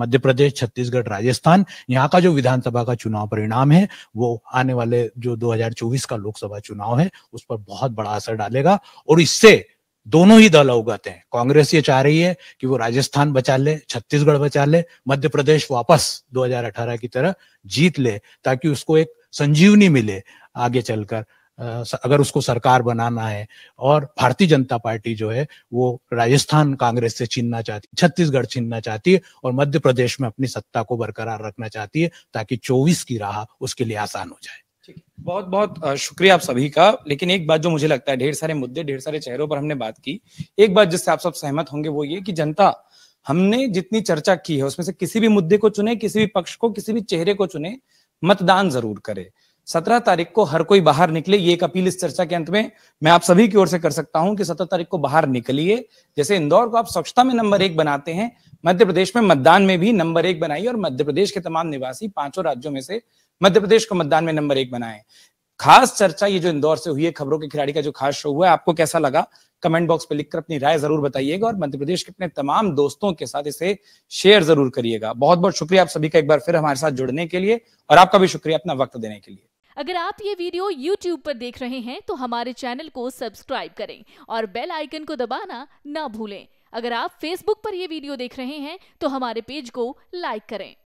मध्य प्रदेश छत्तीसगढ़ राजस्थान यहाँ का जो विधानसभा का चुनाव परिणाम है वो आने वाले जो 2024 का लोकसभा चुनाव है उस पर बहुत बड़ा असर डालेगा और इससे दोनों ही दल उगाते हैं कांग्रेस ये चाह रही है कि वो राजस्थान बचा ले छत्तीसगढ़ बचा ले मध्य प्रदेश वापस 2018 की तरह जीत ले ताकि उसको एक संजीवनी मिले आगे चलकर अगर उसको सरकार बनाना है और भारतीय जनता पार्टी जो है वो राजस्थान कांग्रेस से छीनना चाहती छत्तीसगढ़ छीनना चाहती है और मध्य प्रदेश में अपनी सत्ता को बरकरार रखना चाहती है ताकि 24 की राह उसके लिए आसान हो जाए बहुत बहुत शुक्रिया आप सभी का लेकिन एक बात जो मुझे लगता है ढेर सारे मुद्दे ढेर सारे चेहरों पर हमने बात की एक बात जिससे आप सब सहमत होंगे वो ये कि जनता हमने जितनी चर्चा की है उसमें से किसी भी मुद्दे को चुने किसी भी पक्ष को किसी भी चेहरे को चुने मतदान जरूर करे सत्रह तारीख को हर कोई बाहर निकले ये एक अपील इस चर्चा के अंत में मैं आप सभी की ओर से कर सकता हूं कि सत्रह तारीख को बाहर निकलिए जैसे इंदौर को आप स्वच्छता में नंबर एक बनाते हैं मध्य प्रदेश में मतदान में भी नंबर एक बनाइए और मध्य प्रदेश के तमाम निवासी पांचों राज्यों में से मध्य प्रदेश को मतदान में नंबर एक बनाए खास चर्चा ये जो इंदौर से हुई है खबरों के खिलाड़ी का जो खास शो हुआ है आपको कैसा लगा कमेंट बॉक्स में लिखकर अपनी राय जरूर बताइएगा और मध्य प्रदेश के अपने तमाम दोस्तों के साथ इसे शेयर जरूर करिएगा बहुत बहुत शुक्रिया आप सभी का एक बार फिर हमारे साथ जुड़ने के लिए और आपका भी शुक्रिया अपना वक्त देने के लिए अगर आप ये वीडियो YouTube पर देख रहे हैं तो हमारे चैनल को सब्सक्राइब करें और बेल आइकन को दबाना ना भूलें अगर आप Facebook पर यह वीडियो देख रहे हैं तो हमारे पेज को लाइक करें